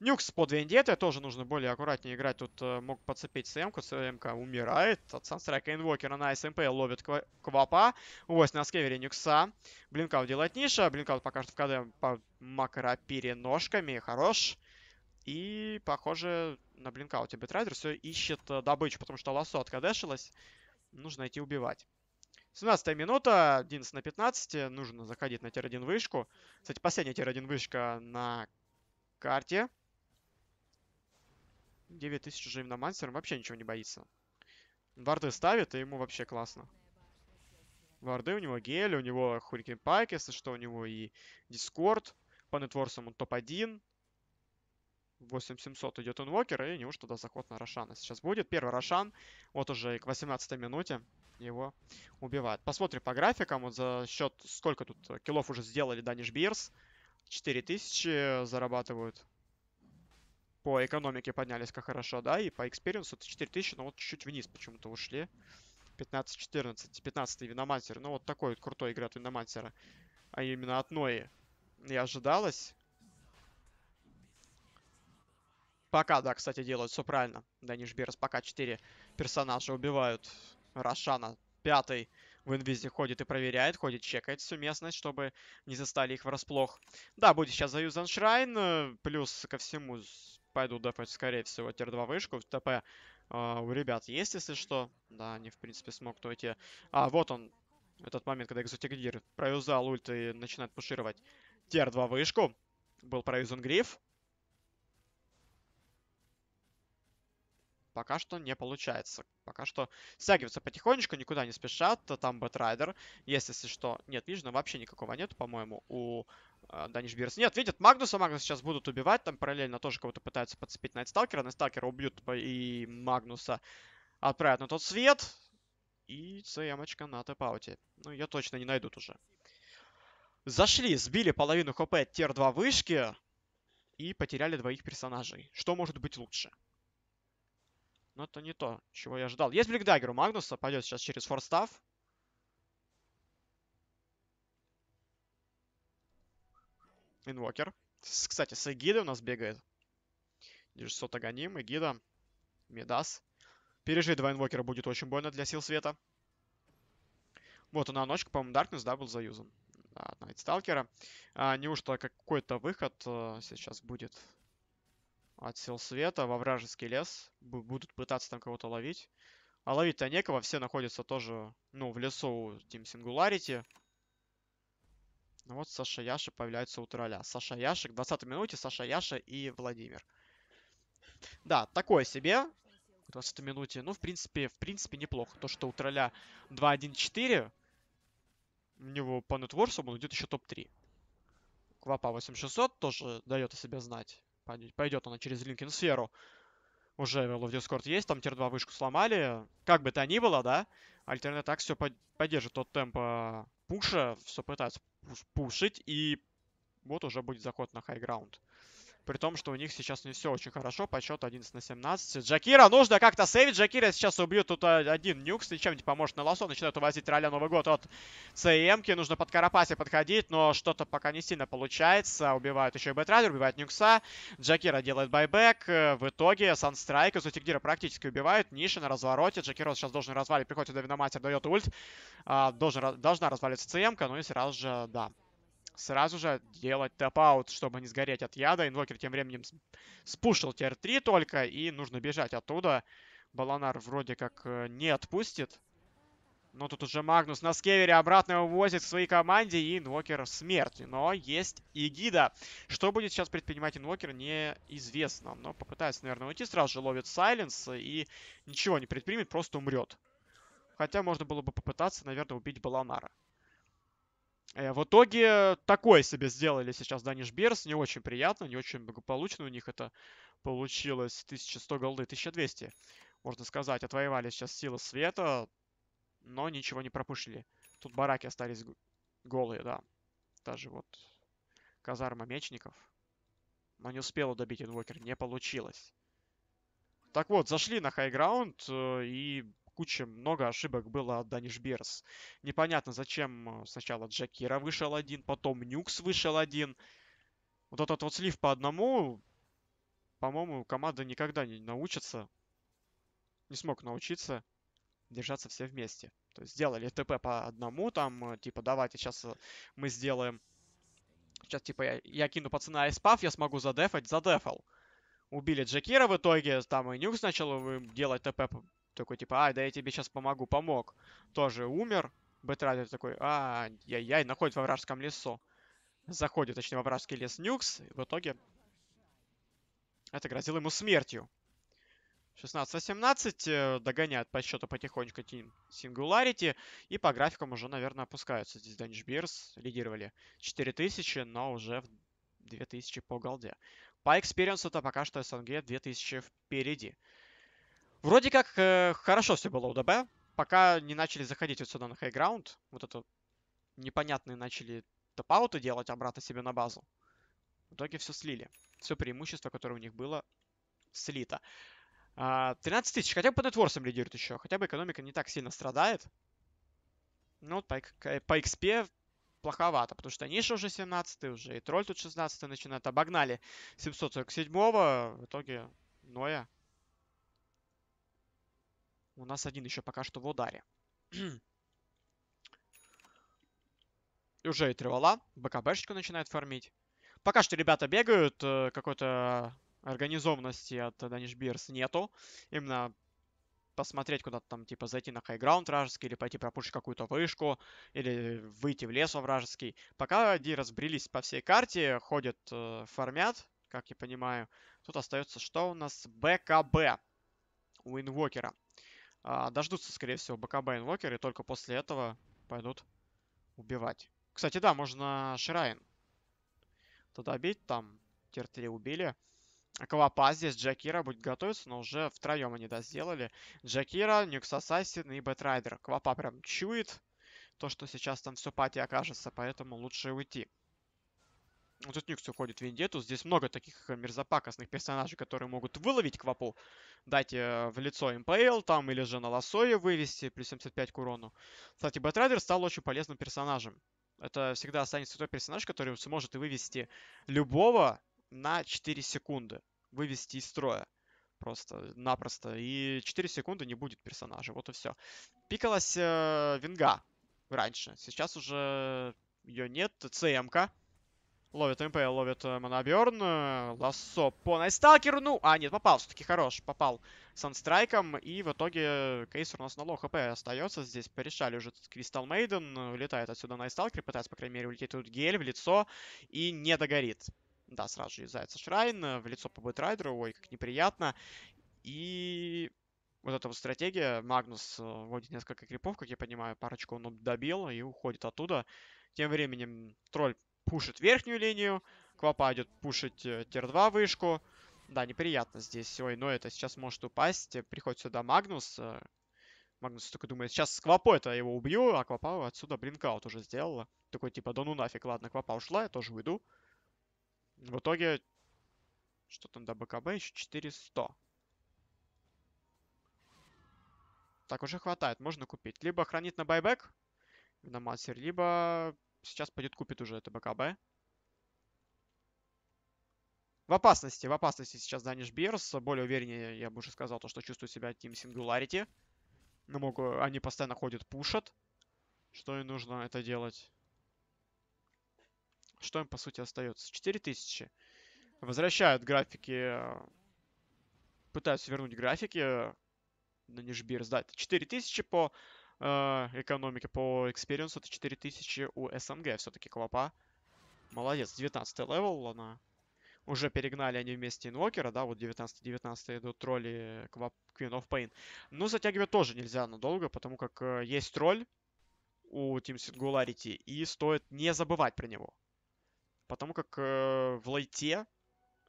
Нюкс под Вендеттой тоже нужно более аккуратнее играть. Тут э, мог подцепить СМ-ку. СМ-ка умирает. От Санстрайка Инвокера на СМП ловит ква Квапа. Ось на скевере Нюкса. Блинкаут делает Ниша. Блинкаут покажет в КД по макропире ножками. Хорош. И, похоже, на Блинкауте Бетрайдер все ищет э, добычу, потому что лосо откадешилось. Нужно идти убивать. 17 минута, 11 на 15, нужно заходить на тир-1 вышку. Кстати, последняя тир-1 вышка на карте. 9000 уже имномансер. Вообще ничего не боится. Варды ставит, и ему вообще классно. Варды у него гель, у него Хурикен Пайк, если что, у него и Дискорд. По нетворсам он топ-1. 8700 идет инвокер, и у него что-то заход на Рошана сейчас будет. Первый Рошан, вот уже к 18 минуте его убивает. Посмотрим по графикам, вот за счет, сколько тут киллов уже сделали Даниш Бирс. 4000 зарабатывают. По экономике поднялись как хорошо, да, и по экспириенсу 4000, но вот чуть-чуть вниз почему-то ушли. 15-14, 15 виномантер. Ну, вот такой вот крутой игра от виномантера. А именно от Нои. Не ожидалось. Пока, да, кстати, делают все правильно. Даниш Берс пока 4 персонажа убивают. Рошана пятый в инвизе ходит и проверяет, ходит, чекает всю местность, чтобы не застали их врасплох. Да, будет сейчас заюзан шрайн, э, плюс ко всему пойду дефать, скорее всего, тир-2 вышку. в ТП э, у ребят есть, если что. Да, они, в принципе, смогут уйти. А, вот он, этот момент, когда экзотик Дир провязал ульт и начинает пушировать тир-2 вышку. Был провязан гриф. пока что не получается. Пока что стягиваются потихонечку, никуда не спешат. Там Бэтрайдер есть, если что. Нет, Вижна вообще никакого нет, по-моему, у э, Даниш Бирс. Нет, видят Магнуса, Магнус сейчас будут убивать. Там параллельно тоже кого-то пытаются подцепить Найтсталкера. Найтсталкера убьют и Магнуса отправят на тот свет. И ЦМочка на тэпауте. Ну, ее точно не найдут уже. Зашли, сбили половину хп тир-2 вышки и потеряли двоих персонажей. Что может быть лучше? Но ну, это не то, чего я ждал. Есть Бликдаггер у Магнуса. Пойдет сейчас через форстав. Инвокер. Кстати, с Эгидой у нас бегает. 900 Аганим, Эгида, Медас. Пережить два инвокера будет очень больно для сил света. Вот она, ночка, по-моему, Даркнесс, да, был заюзан. Да, Найтсталкера. А, неужто какой-то выход а, сейчас будет от сил света во вражеский лес. Будут пытаться там кого-то ловить. А ловить-то некого, все находятся тоже, ну, в лесу Team Singularity. Ну вот Саша Яша появляется у тролля. Саша Яша, к 20 минуте Саша Яша и Владимир. Да, такое себе. 20 минуте. Ну, в принципе, в принципе, неплохо. То, что у тролля 2-1-4, у него по нетворсу он идет еще топ-3. Квапа 8600 тоже дает о себе знать. Пойдет она через Линкенсферу. Уже Велу в Дискорд есть, там тир-2 вышку сломали. Как бы то ни было, да, Альтернет Акс все поддержит тот темп а, пуша, все пытается пушить, и вот уже будет заход на хайграунд. При том, что у них сейчас не все очень хорошо. По счету 11 на 17. Джакира нужно как-то сейвить. Джакира сейчас убьет Тут а, один нюкс. Ничем не поможет на лосо. Начинают увозить роля Новый год от ЦМки. Нужно под Карапасе подходить. Но что-то пока не сильно получается. Убивают еще и Бэтрайдер. Убивают нюкса. Джакира делает байбек. Э, в итоге Санстрайк из Утигдира практически убивают. Ниша на развороте. Джакира сейчас должен развалить. Приходит Давиноматер, Виноматер. Дает ульт. А, должен, должна развалиться ЦМка. но ну и сразу же, да, сразу же делать тэп-аут, чтобы не сгореть от яда. Инвокер тем временем спушил тир-3 только, и нужно бежать оттуда. Баланар вроде как э, не отпустит. Но тут уже Магнус на скевере обратно увозит к своей команде, и инвокер смерть. Но есть и гида. Что будет сейчас предпринимать инвокер, неизвестно. Но попытается, наверное, уйти. Сразу же ловит Сайленс и ничего не предпримет, просто умрет. Хотя можно было бы попытаться, наверное, убить Баланара. Э, в итоге такое себе сделали сейчас Даниш Берс. Не очень приятно, не очень благополучно у них это получилось. 1100 голды, 1200, можно сказать. Отвоевали сейчас силы света, но ничего не пропушили. Тут бараки остались голые, да. Даже вот казарма мечников. Но не успела добить инвокер, не получилось. Так вот, зашли на хайграунд э, и куча, много ошибок было от Даниш Берс. Непонятно, зачем э, сначала Джакира вышел один, потом Нюкс вышел один. Вот этот вот слив по одному, по-моему, команда никогда не научится, не смог научиться держаться все вместе. То есть сделали ТП по одному, там, э, типа, давайте сейчас э, мы сделаем... Сейчас, типа, я, я кину пацана айспав, я смогу задефать, задефал убили Джекира в итоге, там и Нюкс начал делать ТП такой, типа, а, да я тебе сейчас помогу. Помог. Тоже умер. Бэтрадер такой, а, яй-яй, находит во вражеском лесу. Заходит, точнее, во вражеский лес Нюкс. И в итоге это грозило ему смертью. 16-18 э, догоняют по счету потихонечку Team Singularity. И по графикам уже, наверное, опускаются. Здесь Данч Бирс лидировали 4000, но уже в 2000 по голде. По экспириенсу-то пока что СНГ 2000 впереди. Вроде как э, хорошо все было у ДБ, пока не начали заходить вот сюда на хайграунд. Вот это непонятные начали топауты делать обратно себе на базу. В итоге все слили. Все преимущество, которое у них было, слито. 13 а, тысяч. Хотя бы по нетворсам лидирует еще. Хотя бы экономика не так сильно страдает. Ну, вот по, э, по XP плоховато, потому что Ниша уже 17 уже и Тролль тут 16 начинает. Обогнали 747-го. В итоге Ноя у нас один еще пока что в ударе. уже и тревала БКБшечку начинает фармить. Пока что ребята бегают. Э, какой-то организованности от Даниш Бирс нету. Именно посмотреть куда-то там, типа, зайти на хайграунд вражеский, или пойти пропушить какую-то вышку, или выйти в лес во вражеский. Пока они разбрелись по всей карте, ходят, э, фармят, как я понимаю. Тут остается что у нас? БКБ у инвокера. А, дождутся, скорее всего, БКБ инвокер, и только после этого пойдут убивать. Кстати, да, можно Шрайн туда бить, там тир 3 убили. Аквапа здесь Джакира будет готовиться, но уже втроем они, да, сделали. Джакира, Нюкс Ассасин и Бэтрайдер. Аквапа прям чует то, что сейчас там все пати окажется, поэтому лучше уйти. Вот тут Нюкс уходит в Вендету. Здесь много таких э, мерзопакостных персонажей, которые могут выловить Квапу, дать э, в лицо МПЛ там или же на лосо вывести, плюс 75 к урону. Кстати, Бэтрайдер стал очень полезным персонажем. Это всегда останется тот персонаж, который сможет вывести любого на 4 секунды. Вывести из строя. Просто-напросто. И 4 секунды не будет персонажа. Вот и все. Пикалась э, Винга раньше. Сейчас уже ее нет. ЦМ-ка Ловит МП, ловит э, Моноберн. Э, Лассо по Найсталкеру. Ну, а, нет, попал все-таки хорош. Попал Санстрайком. И в итоге Кейсер у нас на лоу хп остается. Здесь порешали уже Кристал Мейден. Улетает отсюда Найсталкер. Пытается, по крайней мере, улететь тут Гель в лицо. И не догорит. Да, сразу же юзается Шрайн. Э, в лицо по Бэтрайдеру. Ой, как неприятно. И вот эта вот стратегия. Магнус вводит несколько крипов, как я понимаю. Парочку он добил и уходит оттуда. Тем временем тролль пушит верхнюю линию. Квапа идет пушить э, тир-2 вышку. Да, неприятно здесь. Ой, но это сейчас может упасть. Приходит сюда Магнус. Э. Магнус только думает, сейчас с Квапой-то его убью, а Квапа отсюда блинкаут уже сделала. Такой типа, да ну нафиг, ладно, Квапа ушла, я тоже уйду. В итоге, что там до БКБ? Еще 400. Так, уже хватает, можно купить. Либо хранить на байбек, на мастер, либо сейчас пойдет купит уже это БКБ. В опасности, в опасности сейчас Даниш Бирс. Более увереннее, я бы уже сказал, то, что чувствую себя Тим Сингуларити. Но могу... Они постоянно ходят, пушат. Что им нужно это делать? Что им, по сути, остается? 4000. Возвращают графики. Э, пытаются вернуть графики. Э, Даниш Бирс, да, это 4000 по а, экономики по экспириенсу, это 4000 у СНГ эм все-таки Клопа. Молодец, 19 левел она. Уже перегнали они вместе инвокера, да, вот 19-19 идут тролли Квап, Queen of Pain. но ну, затягивать тоже нельзя надолго, потому как э, есть тролль у Team Singularity, и стоит не забывать про него. Потому как э, в лейте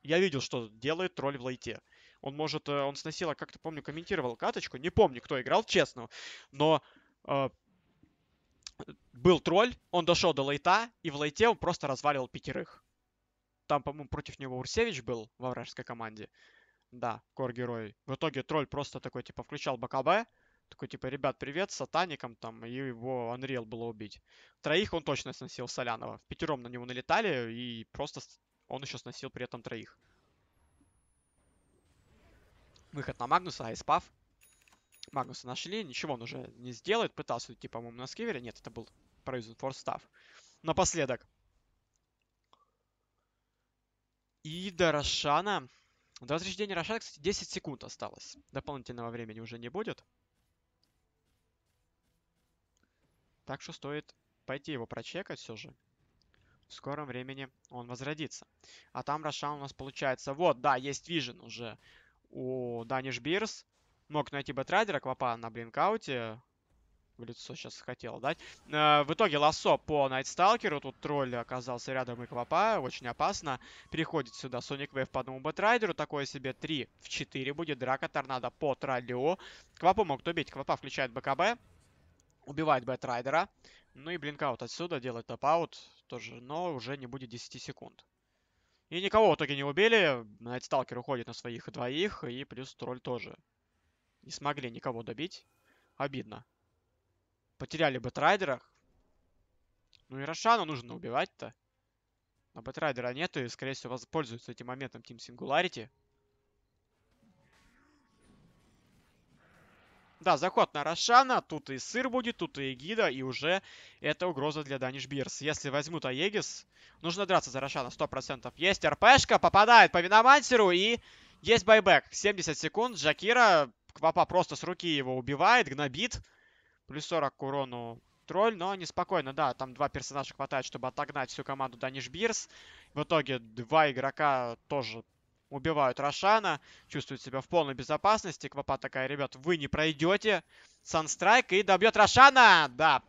Я видел, что делает тролль в лайте. Он может, э, он сносил, а как-то помню, комментировал каточку. Не помню, кто играл, честно. Но э, был тролль, он дошел до лейта, и в лейте он просто развалил пятерых. Там, по-моему, против него Урсевич был во вражеской команде. Да, кор-герой. В итоге тролль просто такой, типа, включал БКБ. Такой, типа, ребят, привет, сатаником там, и его Unreal было убить. Троих он точно сносил Солянова. В пятером на него налетали, и просто он еще сносил при этом троих. Выход на Магнуса, айспав. Магнуса нашли, ничего он уже не сделает. Пытался уйти, по-моему, на скивере. Нет, это был Provision Force Staff. Напоследок. И до Рошана. До возрождения Рошана, кстати, 10 секунд осталось. Дополнительного времени уже не будет. Так что стоит пойти его прочекать все же. В скором времени он возродится. А там Рошан у нас получается... Вот, да, есть Вижен уже у Даниш Бирс. Мог найти бэтрайдера, Квапа на блинкауте. В лицо сейчас хотел дать. Э, в итоге Лосо по Найтсталкеру. Тут тролль оказался рядом и Квапа Очень опасно. Переходит сюда Соник Вейв по одному бэтрайдеру. Такое себе 3 в 4 будет. Драка Торнадо по троллю. Клопу мог убить. Квапа включает БКБ. Убивает бэтрайдера. Ну и блинкаут отсюда. Делает топаут. Тоже, но уже не будет 10 секунд. И никого в итоге не убили. Найтсталкер уходит на своих двоих, и плюс тролль тоже. Не смогли никого добить. Обидно. Потеряли Бэтрайдера. Ну и Рошану нужно убивать-то. А Бэтрайдера нету, и, скорее всего, воспользуются этим моментом Тим Сингуларити. Да, заход на Рошана, тут и сыр будет, тут и Эгида, и уже это угроза для Даниш Бирс. Если возьмут Аегис, нужно драться за Рошана 100%. Есть РПшка, попадает по Виномансеру и есть байбек. 70 секунд, Джакира, Квапа просто с руки его убивает, гнобит. Плюс 40 к урону тролль, но неспокойно, да, там два персонажа хватает, чтобы отогнать всю команду Даниш Бирс. В итоге два игрока тоже убивают Рошана, чувствует себя в полной безопасности. Квапа такая, ребят, вы не пройдете. Санстрайк и добьет Рошана! Да.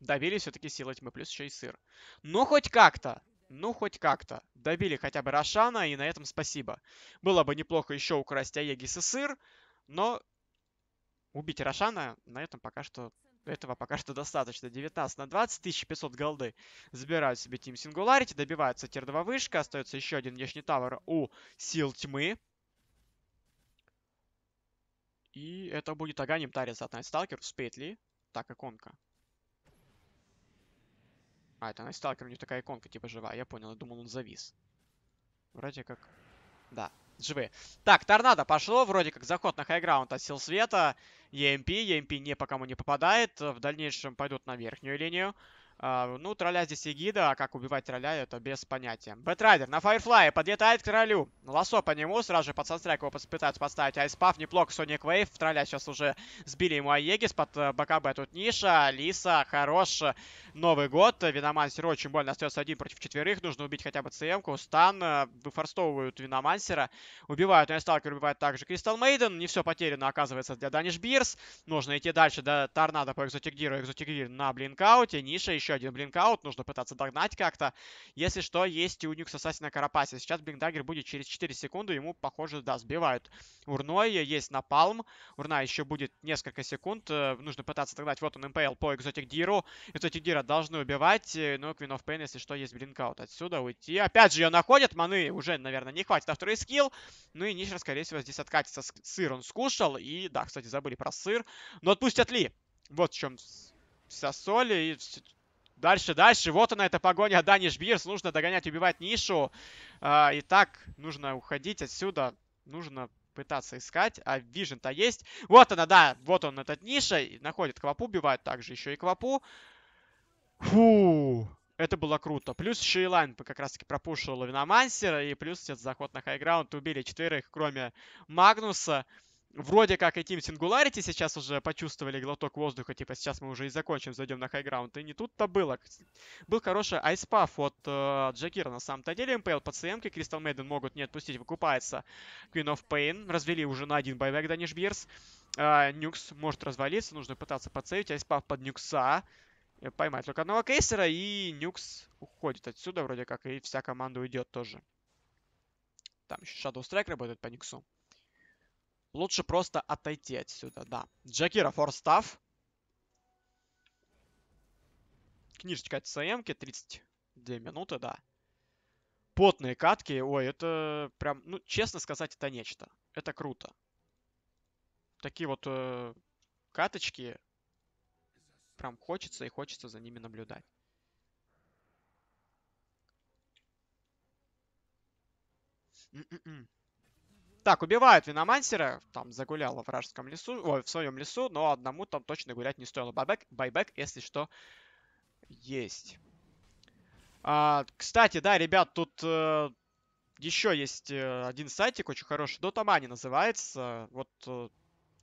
Добили все-таки силы тьмы, плюс еще и сыр. Ну, хоть как-то. Ну, хоть как-то. Добили хотя бы Рошана, и на этом спасибо. Было бы неплохо еще украсть Аегис и сыр, но убить Рошана на этом пока что этого пока что достаточно. 19 на 20, 1500 голды забирают себе Тим Сингуларити, добивается тир 2 вышка, остается еще один внешний тавер у Сил Тьмы. И это будет Аганим Тарис от Найтсталкер. Успеет ли? Так, иконка. А, это Найтсталкер, у него такая иконка типа живая Я понял, я думал, он завис. Вроде как... Да живые. Так, торнадо пошло. Вроде как заход на хайграунд от сил света. EMP. EMP не по кому не попадает. В дальнейшем пойдут на верхнюю линию. А, ну, тролля здесь Егида, а как убивать тролля, это без понятия. Бэтрайдер на Файрфлае подлетает к троллю. Лосо по нему, сразу же под санстрайк его пытаются поставить. Айспав неплохо, Соник Вейв. Тролля сейчас уже сбили ему Аегис под э, БКБ. Тут Ниша, Лиса, хорош. Новый год. Виномансер очень больно остается один против четверых. Нужно убить хотя бы ЦМ-ку. Стан э, выфорстовывают Виномансера. Убивают Найсталкер, убивает также Кристал Мейден. Не все потеряно, оказывается, для Даниш Бирс. Нужно идти дальше до Торнадо по Экзотик Диру. Экзотик Дир на Блинкауте. Ниша еще еще один блинкаут, нужно пытаться догнать как-то. Если что, есть и у них Саси на Карапасе. Сейчас блинкдагер будет через 4 секунды, ему, похоже, да, сбивают урной, есть напалм. Урна еще будет несколько секунд, э, нужно пытаться догнать. Вот он, МПЛ по Экзотик Диру. Экзотик Дира должны убивать, э, но Queen of Pain, если что, есть блинкаут. Отсюда уйти. Опять же ее находят, маны уже, наверное, не хватит на второй скилл. Ну и Нишер, скорее всего, здесь откатится. Сыр он скушал, и да, кстати, забыли про сыр. Но отпустят ли? Вот в чем вся соль. И Дальше, дальше. Вот она, эта погоня. Даниш Бирс. Нужно догонять, убивать нишу. А, и так нужно уходить отсюда. Нужно пытаться искать. А вижен-то есть. Вот она, да. Вот он, этот ниша. И находит квапу, убивает также еще и квапу. Фу. Это было круто. Плюс еще и лайн, как раз-таки пропушил Лавиномансера. И плюс этот заход на хайграунд. Убили четверых, кроме Магнуса вроде как и Team Singularity сейчас уже почувствовали глоток воздуха, типа сейчас мы уже и закончим, зайдем на хайграунд. И не тут-то было. Был хороший айспаф от э, Джагира на самом-то деле. МПЛ по ЦМ, Кристал Мейден могут не отпустить, выкупается Queen of Pain. Развели уже на один байбек Даниш Бирс. Э, Нюкс может развалиться, нужно пытаться подсейвить. Айспаф под Нюкса. Э, поймать только одного кейсера, и Нюкс уходит отсюда вроде как, и вся команда уйдет тоже. Там еще Shadow Strike работает по Нюксу. Лучше просто отойти отсюда, да. Джакира форстав. Книжечка от СМки, 32 минуты, да. Потные катки, ой, это прям, ну, честно сказать, это нечто. Это круто. Такие вот э, каточки, прям хочется и хочется за ними наблюдать. Mm -mm -mm. Так, убивают виномансера, там загулял в вражеском лесу, ой, в своем лесу, но одному там точно гулять не стоило. Байбек, байбек если что, есть. А, кстати, да, ребят, тут э, еще есть э, один сайтик очень хороший, Дотамани называется. Вот э,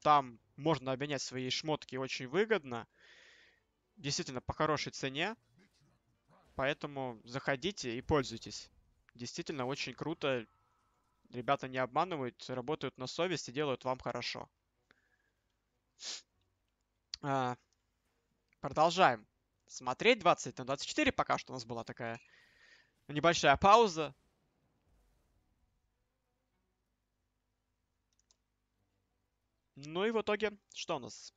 там можно обменять свои шмотки очень выгодно. Действительно, по хорошей цене. Поэтому заходите и пользуйтесь. Действительно, очень круто Ребята не обманывают, работают на совесть и делают вам хорошо. А, продолжаем. Смотреть 20 на 24 пока что у нас была такая небольшая пауза. Ну и в итоге, что у нас?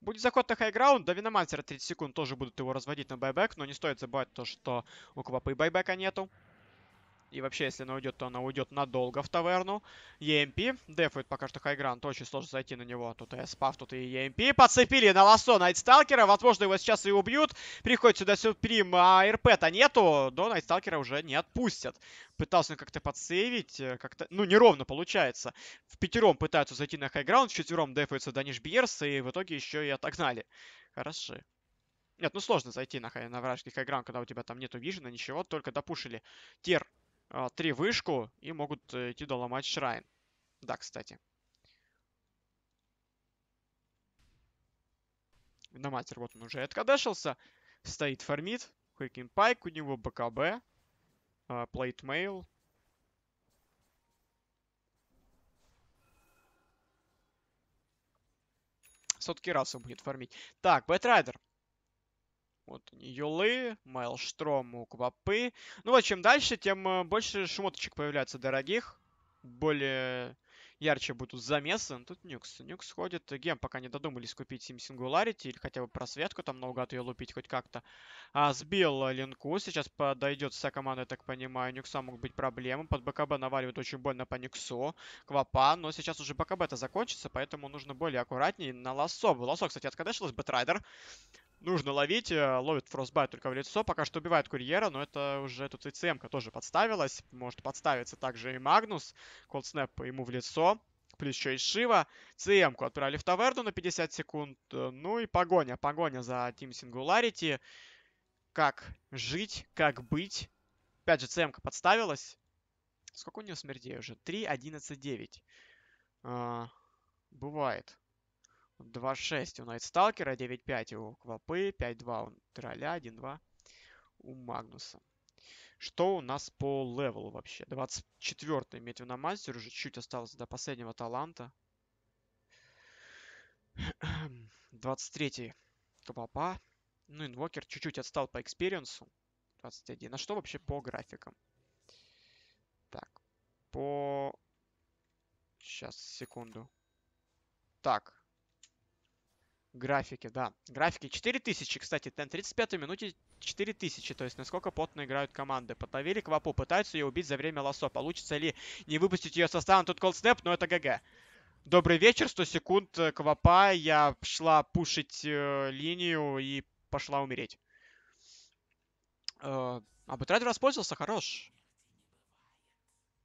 Будет заход на хайграунд, до Виномансера 30 секунд тоже будут его разводить на байбек, но не стоит забывать то, что у Квапы байбека нету. И вообще, если она уйдет, то она уйдет надолго в таверну. EMP. Дефует пока что хайгранд. Очень сложно зайти на него. Тут и спав, тут и EMP. Подцепили на лосо Найтсталкера. Возможно, его сейчас и убьют. Приходит сюда Сюприм, а РП-то нету. До Найтсталкера уже не отпустят. Пытался как-то подсейвить. Э, как-то, ну, неровно получается. В пятером пытаются зайти на хайграунд. В четвером дефуется Даниш Бьерс. И в итоге еще и отогнали. Хороши. Нет, ну сложно зайти на, хай, на вражеский хайграунд, когда у тебя там нету вижена, ничего. Только допушили. Тер а, три вышку и могут э, идти доломать Шрайн. Да, кстати. На матер, вот он уже откадешился. Стоит фармит. Хейкин Пайк, у него БКБ. Плейтмейл. А, Сотки раз он будет фармить. Так, Бэтрайдер. Вот Юлы, Майлштрому, Квапы. Ну вот, чем дальше, тем э, больше шмоточек появляется дорогих. Более ярче будут замесы. Ну, тут Нюкс. Нюкс ходит. Гем пока не додумались купить им сингуларити или хотя бы просветку там наугад ее лупить хоть как-то. А, сбил линку. Сейчас подойдет вся команда, я так понимаю. Нюкса могут быть проблемы. Под БКБ наваливают очень больно по Нюксу. Квапа. Но сейчас уже БКБ-то закончится, поэтому нужно более аккуратнее на лосо. Лосо, кстати, откадешилась Бэтрайдер нужно ловить. Э, ловит фростбайт только в лицо. Пока что убивает курьера, но это уже тут и ЦМка тоже подставилась. Может подставиться также и Магнус. Колдснэп ему в лицо. Плюс еще и Шива. цм отправили в таверну на 50 секунд. Ну и погоня. Погоня за Team Singularity. Как жить, как быть. Опять же, цм подставилась. Сколько у нее смертей уже? 3, 11, 9. А, бывает. 2-6 у Найтсталкера, 9-5 у Квапы, 5-2 у Тролля, 1-2 у Магнуса. Что у нас по левелу вообще? 24-й Метвиномастер уже чуть осталось до последнего таланта. 23-й Квапа. Ну, Инвокер чуть-чуть отстал по экспириенсу. 21. А что вообще по графикам? Так, по... Сейчас, секунду. Так, Графики, да. Графики 4000, кстати, на 35-й минуте 4000. То есть, насколько плотно играют команды. Подловили Квапу, пытаются ее убить за время лосо. Получится ли не выпустить ее состава? Тут колдснеп, но это ГГ. Добрый вечер, 100 секунд, э, Квапа. Я шла пушить э, линию и пошла умереть. Э, Абутрайдер воспользовался, хорош.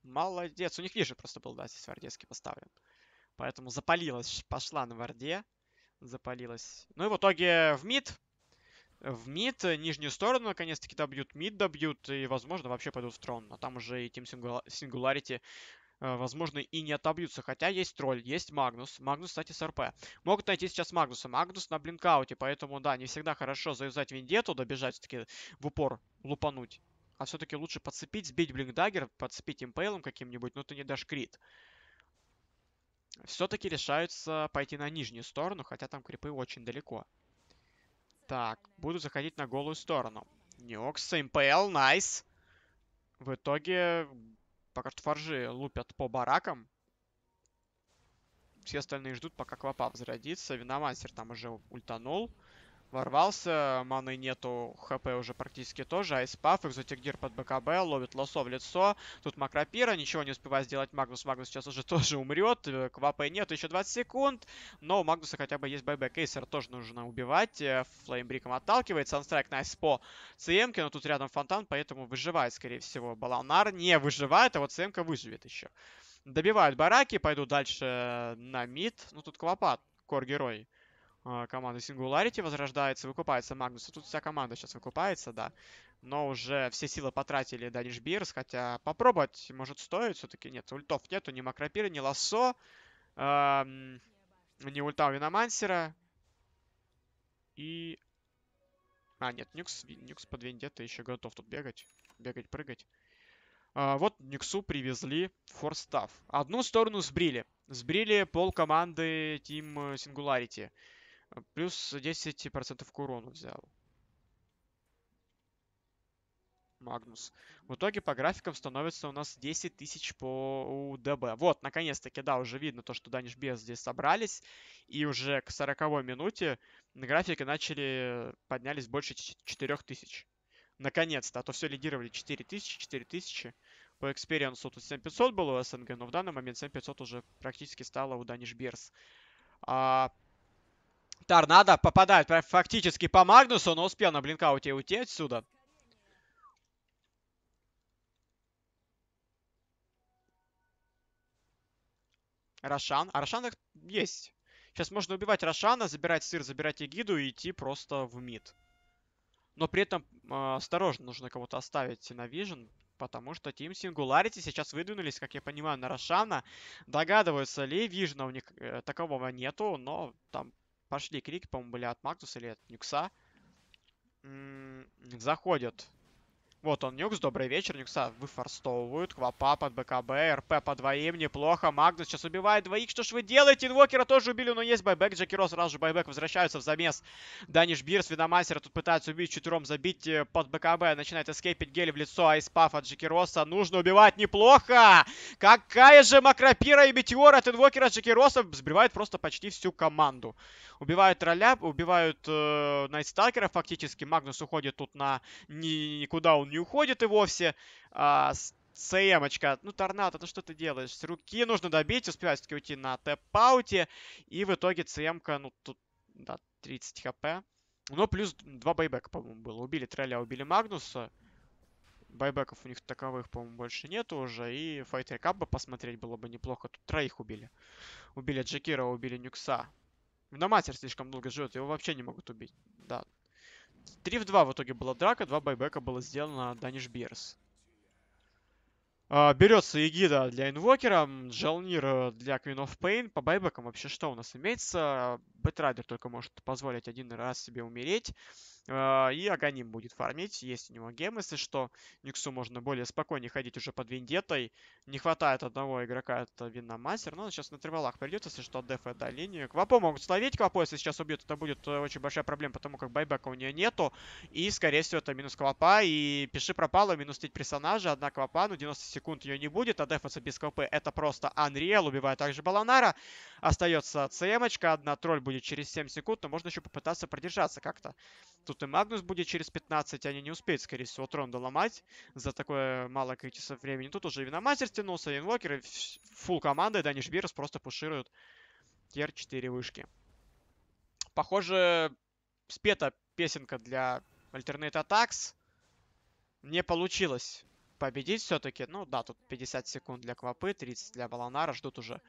Молодец. У них вижу просто был, да, здесь вардецкий поставлен. Поэтому запалилась, пошла на варде запалилась. Ну и в итоге в мид. В мид, э, нижнюю сторону наконец-таки добьют, мид добьют и, возможно, вообще пойдут в трон. А там уже и Team Singularity, э, возможно, и не отобьются. Хотя есть тролль, есть Магнус. Магнус, кстати, с РП. Могут найти сейчас Магнуса. Магнус на блинкауте, поэтому, да, не всегда хорошо завязать вендету, добежать все-таки в упор, лупануть. А все-таки лучше подцепить, сбить блинкдаггер, подцепить импейлом каким-нибудь, но ну, ты не дашь крит. Все-таки решаются пойти на нижнюю сторону, хотя там крипы очень далеко. Так, буду заходить на голую сторону. Нюкс, МПЛ, найс. В итоге, пока что форжи лупят по баракам. Все остальные ждут, пока клопа взрядится. Виномастер там уже ультанул. Ворвался, маны нету, хп уже практически тоже. Айспаф, экзотик гир под БКБ, ловит лосо в лицо. Тут макропира, ничего не успевает сделать Магнус. Магнус сейчас уже тоже умрет. Э, КВП нет, еще 20 секунд. Но у Магнуса хотя бы есть байбек. Кейсер тоже нужно убивать. Э, флеймбриком отталкивает. Санстрайк на Айспо ЦМК, но тут рядом фонтан, поэтому выживает, скорее всего. Баланар не выживает, а вот ЦМК выживет еще. Добивают бараки, пойду дальше э, на мид. Ну тут Квапат, кор-герой. Э, команды Singularity возрождается, выкупается Магнус. Ну, тут вся команда сейчас выкупается, да. Но уже все силы потратили Даниш Бирс, хотя попробовать может стоит. Все-таки нет, ультов нету, ни Макропира, ни Лассо, эм, ни ульта Виномансера. И... А, нет, Нюкс, Нюкс под Вендетта еще готов тут бегать, бегать, прыгать. Э, вот Нюксу привезли форстав. Одну сторону сбрили. Сбрили пол команды Team Singularity. Плюс 10% к урону взял. Магнус. В итоге по графикам становится у нас 10 тысяч по УДБ. Вот, наконец-таки, да, уже видно то, что Даниш Без здесь собрались. И уже к 40 минуте на графике начали, поднялись больше 4 тысяч. Наконец-то, а то все лидировали 4 тысячи, 4 тысячи. По экспириенсу тут 7500 было у СНГ, но в данный момент 7500 уже практически стало у Даниш Берс. А Торнадо попадает фактически по Магнусу, но успел на блинкауте уйти отсюда. Рошан. А Рошан их есть. Сейчас можно убивать Рошана, забирать сыр, забирать Эгиду и идти просто в мид. Но при этом э, осторожно нужно кого-то оставить на Вижн, потому что Team Singularity сейчас выдвинулись, как я понимаю, на Рошана. Догадываются ли, Вижна у них э, такового нету, но там пошли. Крики, по-моему, были от Магнуса или от Нюкса. М -м заходят. Вот он, Нюкс, добрый вечер. Нюкса выфорстовывают. Квапа под БКБ, РП по двоим, неплохо. Магнус сейчас убивает двоих. Что ж вы делаете? Инвокера тоже убили, но есть байбек. Джекиро сразу же байбек возвращаются в замес. Даниш Бирс, Виномасера тут пытаются убить, четвером забить э, под БКБ. Начинает эскейпить гель в лицо Айспаф от Джекироса. Нужно убивать неплохо! Какая же макропира и метеор от инвокера Джекироса сбивает просто почти всю команду. Убивают тролля, убивают э, Найтсталкера фактически. Магнус уходит тут на... Ни, никуда он не уходит и вовсе. А, СМочка. Ну, Торнадо, ну что ты делаешь? С руки нужно добить, успевать все-таки уйти на тэп-ауте. И в итоге СМка, ну, тут, да, 30 хп. Но ну, плюс 2 байбека, по-моему, было. Убили тролля, убили Магнуса. Байбеков у них таковых, по-моему, больше нету уже. И файтрикап бы посмотреть было бы неплохо. Тут троих убили. Убили Джекира, убили Нюкса. У меня слишком долго живет, его вообще не могут убить. Да. 3 в 2 в итоге была драка, 2 байбека было сделано Даниш Бирс. Берется Эгида для Инвокера, Джалнир э, для Queen of Pain. По байбекам вообще что у нас имеется? Бэтрайдер только может позволить один раз себе умереть. А, и Аганим будет фармить, есть у него гем, если что. Никсу можно более спокойно ходить уже под виндетой. Не хватает одного игрока, это Винномастер, Но ну, он сейчас на тревалах придет, если что, от дефа до линии. Квапо могут словить, Квапо, если сейчас убьют, это будет э, очень большая проблема, потому как байбека у нее нету. И, скорее всего, это минус Квапа. И пиши пропало, минус тить персонажа. Одна Квапа, ну 90 секунд ее не будет, а дефаться без Квапы это просто Unreal. Убивает также Баланара. Остается ЦМочка одна, тролль будет через 7 секунд, но можно еще попытаться продержаться как-то. Тут и Магнус будет через 15, они не успеют, скорее всего, трон доломать за такое мало количество времени. Тут уже Виномастер стянулся, Инвокер и фул команды, Даниш Бирос просто пушируют. Тер 4 вышки. Похоже, спета песенка для Alternate Attacks. Не получилось победить все-таки. Ну да, тут 50 секунд для Квапы, 30 для Баланара. Ждут уже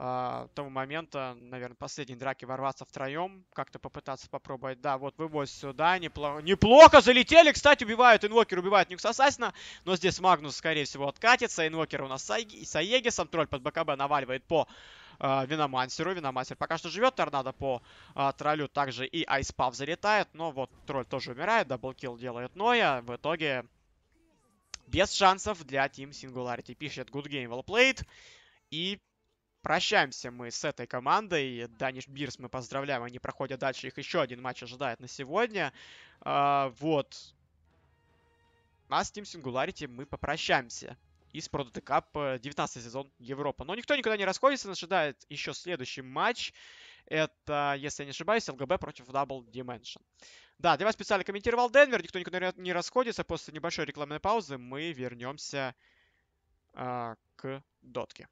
э, того момента, наверное, последней драки ворваться втроем, как-то попытаться попробовать. Да, вот вывоз сюда, неплохо, неплохо залетели, кстати, убивают, инвокер убивает Нюкс Ассасина, но здесь Магнус, скорее всего, откатится, инвокер у нас с Аегисом, тролль под БКБ наваливает по э, Виномансеру. Виномансер пока что живет. Торнадо по э, троллю также и Айспав залетает. Но вот тролль тоже умирает. Даблкил делает Ноя. В итоге без шансов для Team Singularity. Пишет Good Game Well Played. И Прощаемся мы с этой командой. Даниш Бирс мы поздравляем, они проходят дальше. Их еще один матч ожидает на сегодня. А, вот. А с Team Singularity мы попрощаемся. Из Product Cup 19 э, сезон Европа. Но никто никуда не расходится, нас ожидает еще следующий матч. Это, если я не ошибаюсь, ЛГБ против Double Dimension. Да, для вас специально комментировал Денвер. Никто никуда не расходится. После небольшой рекламной паузы мы вернемся э, а, к дотке.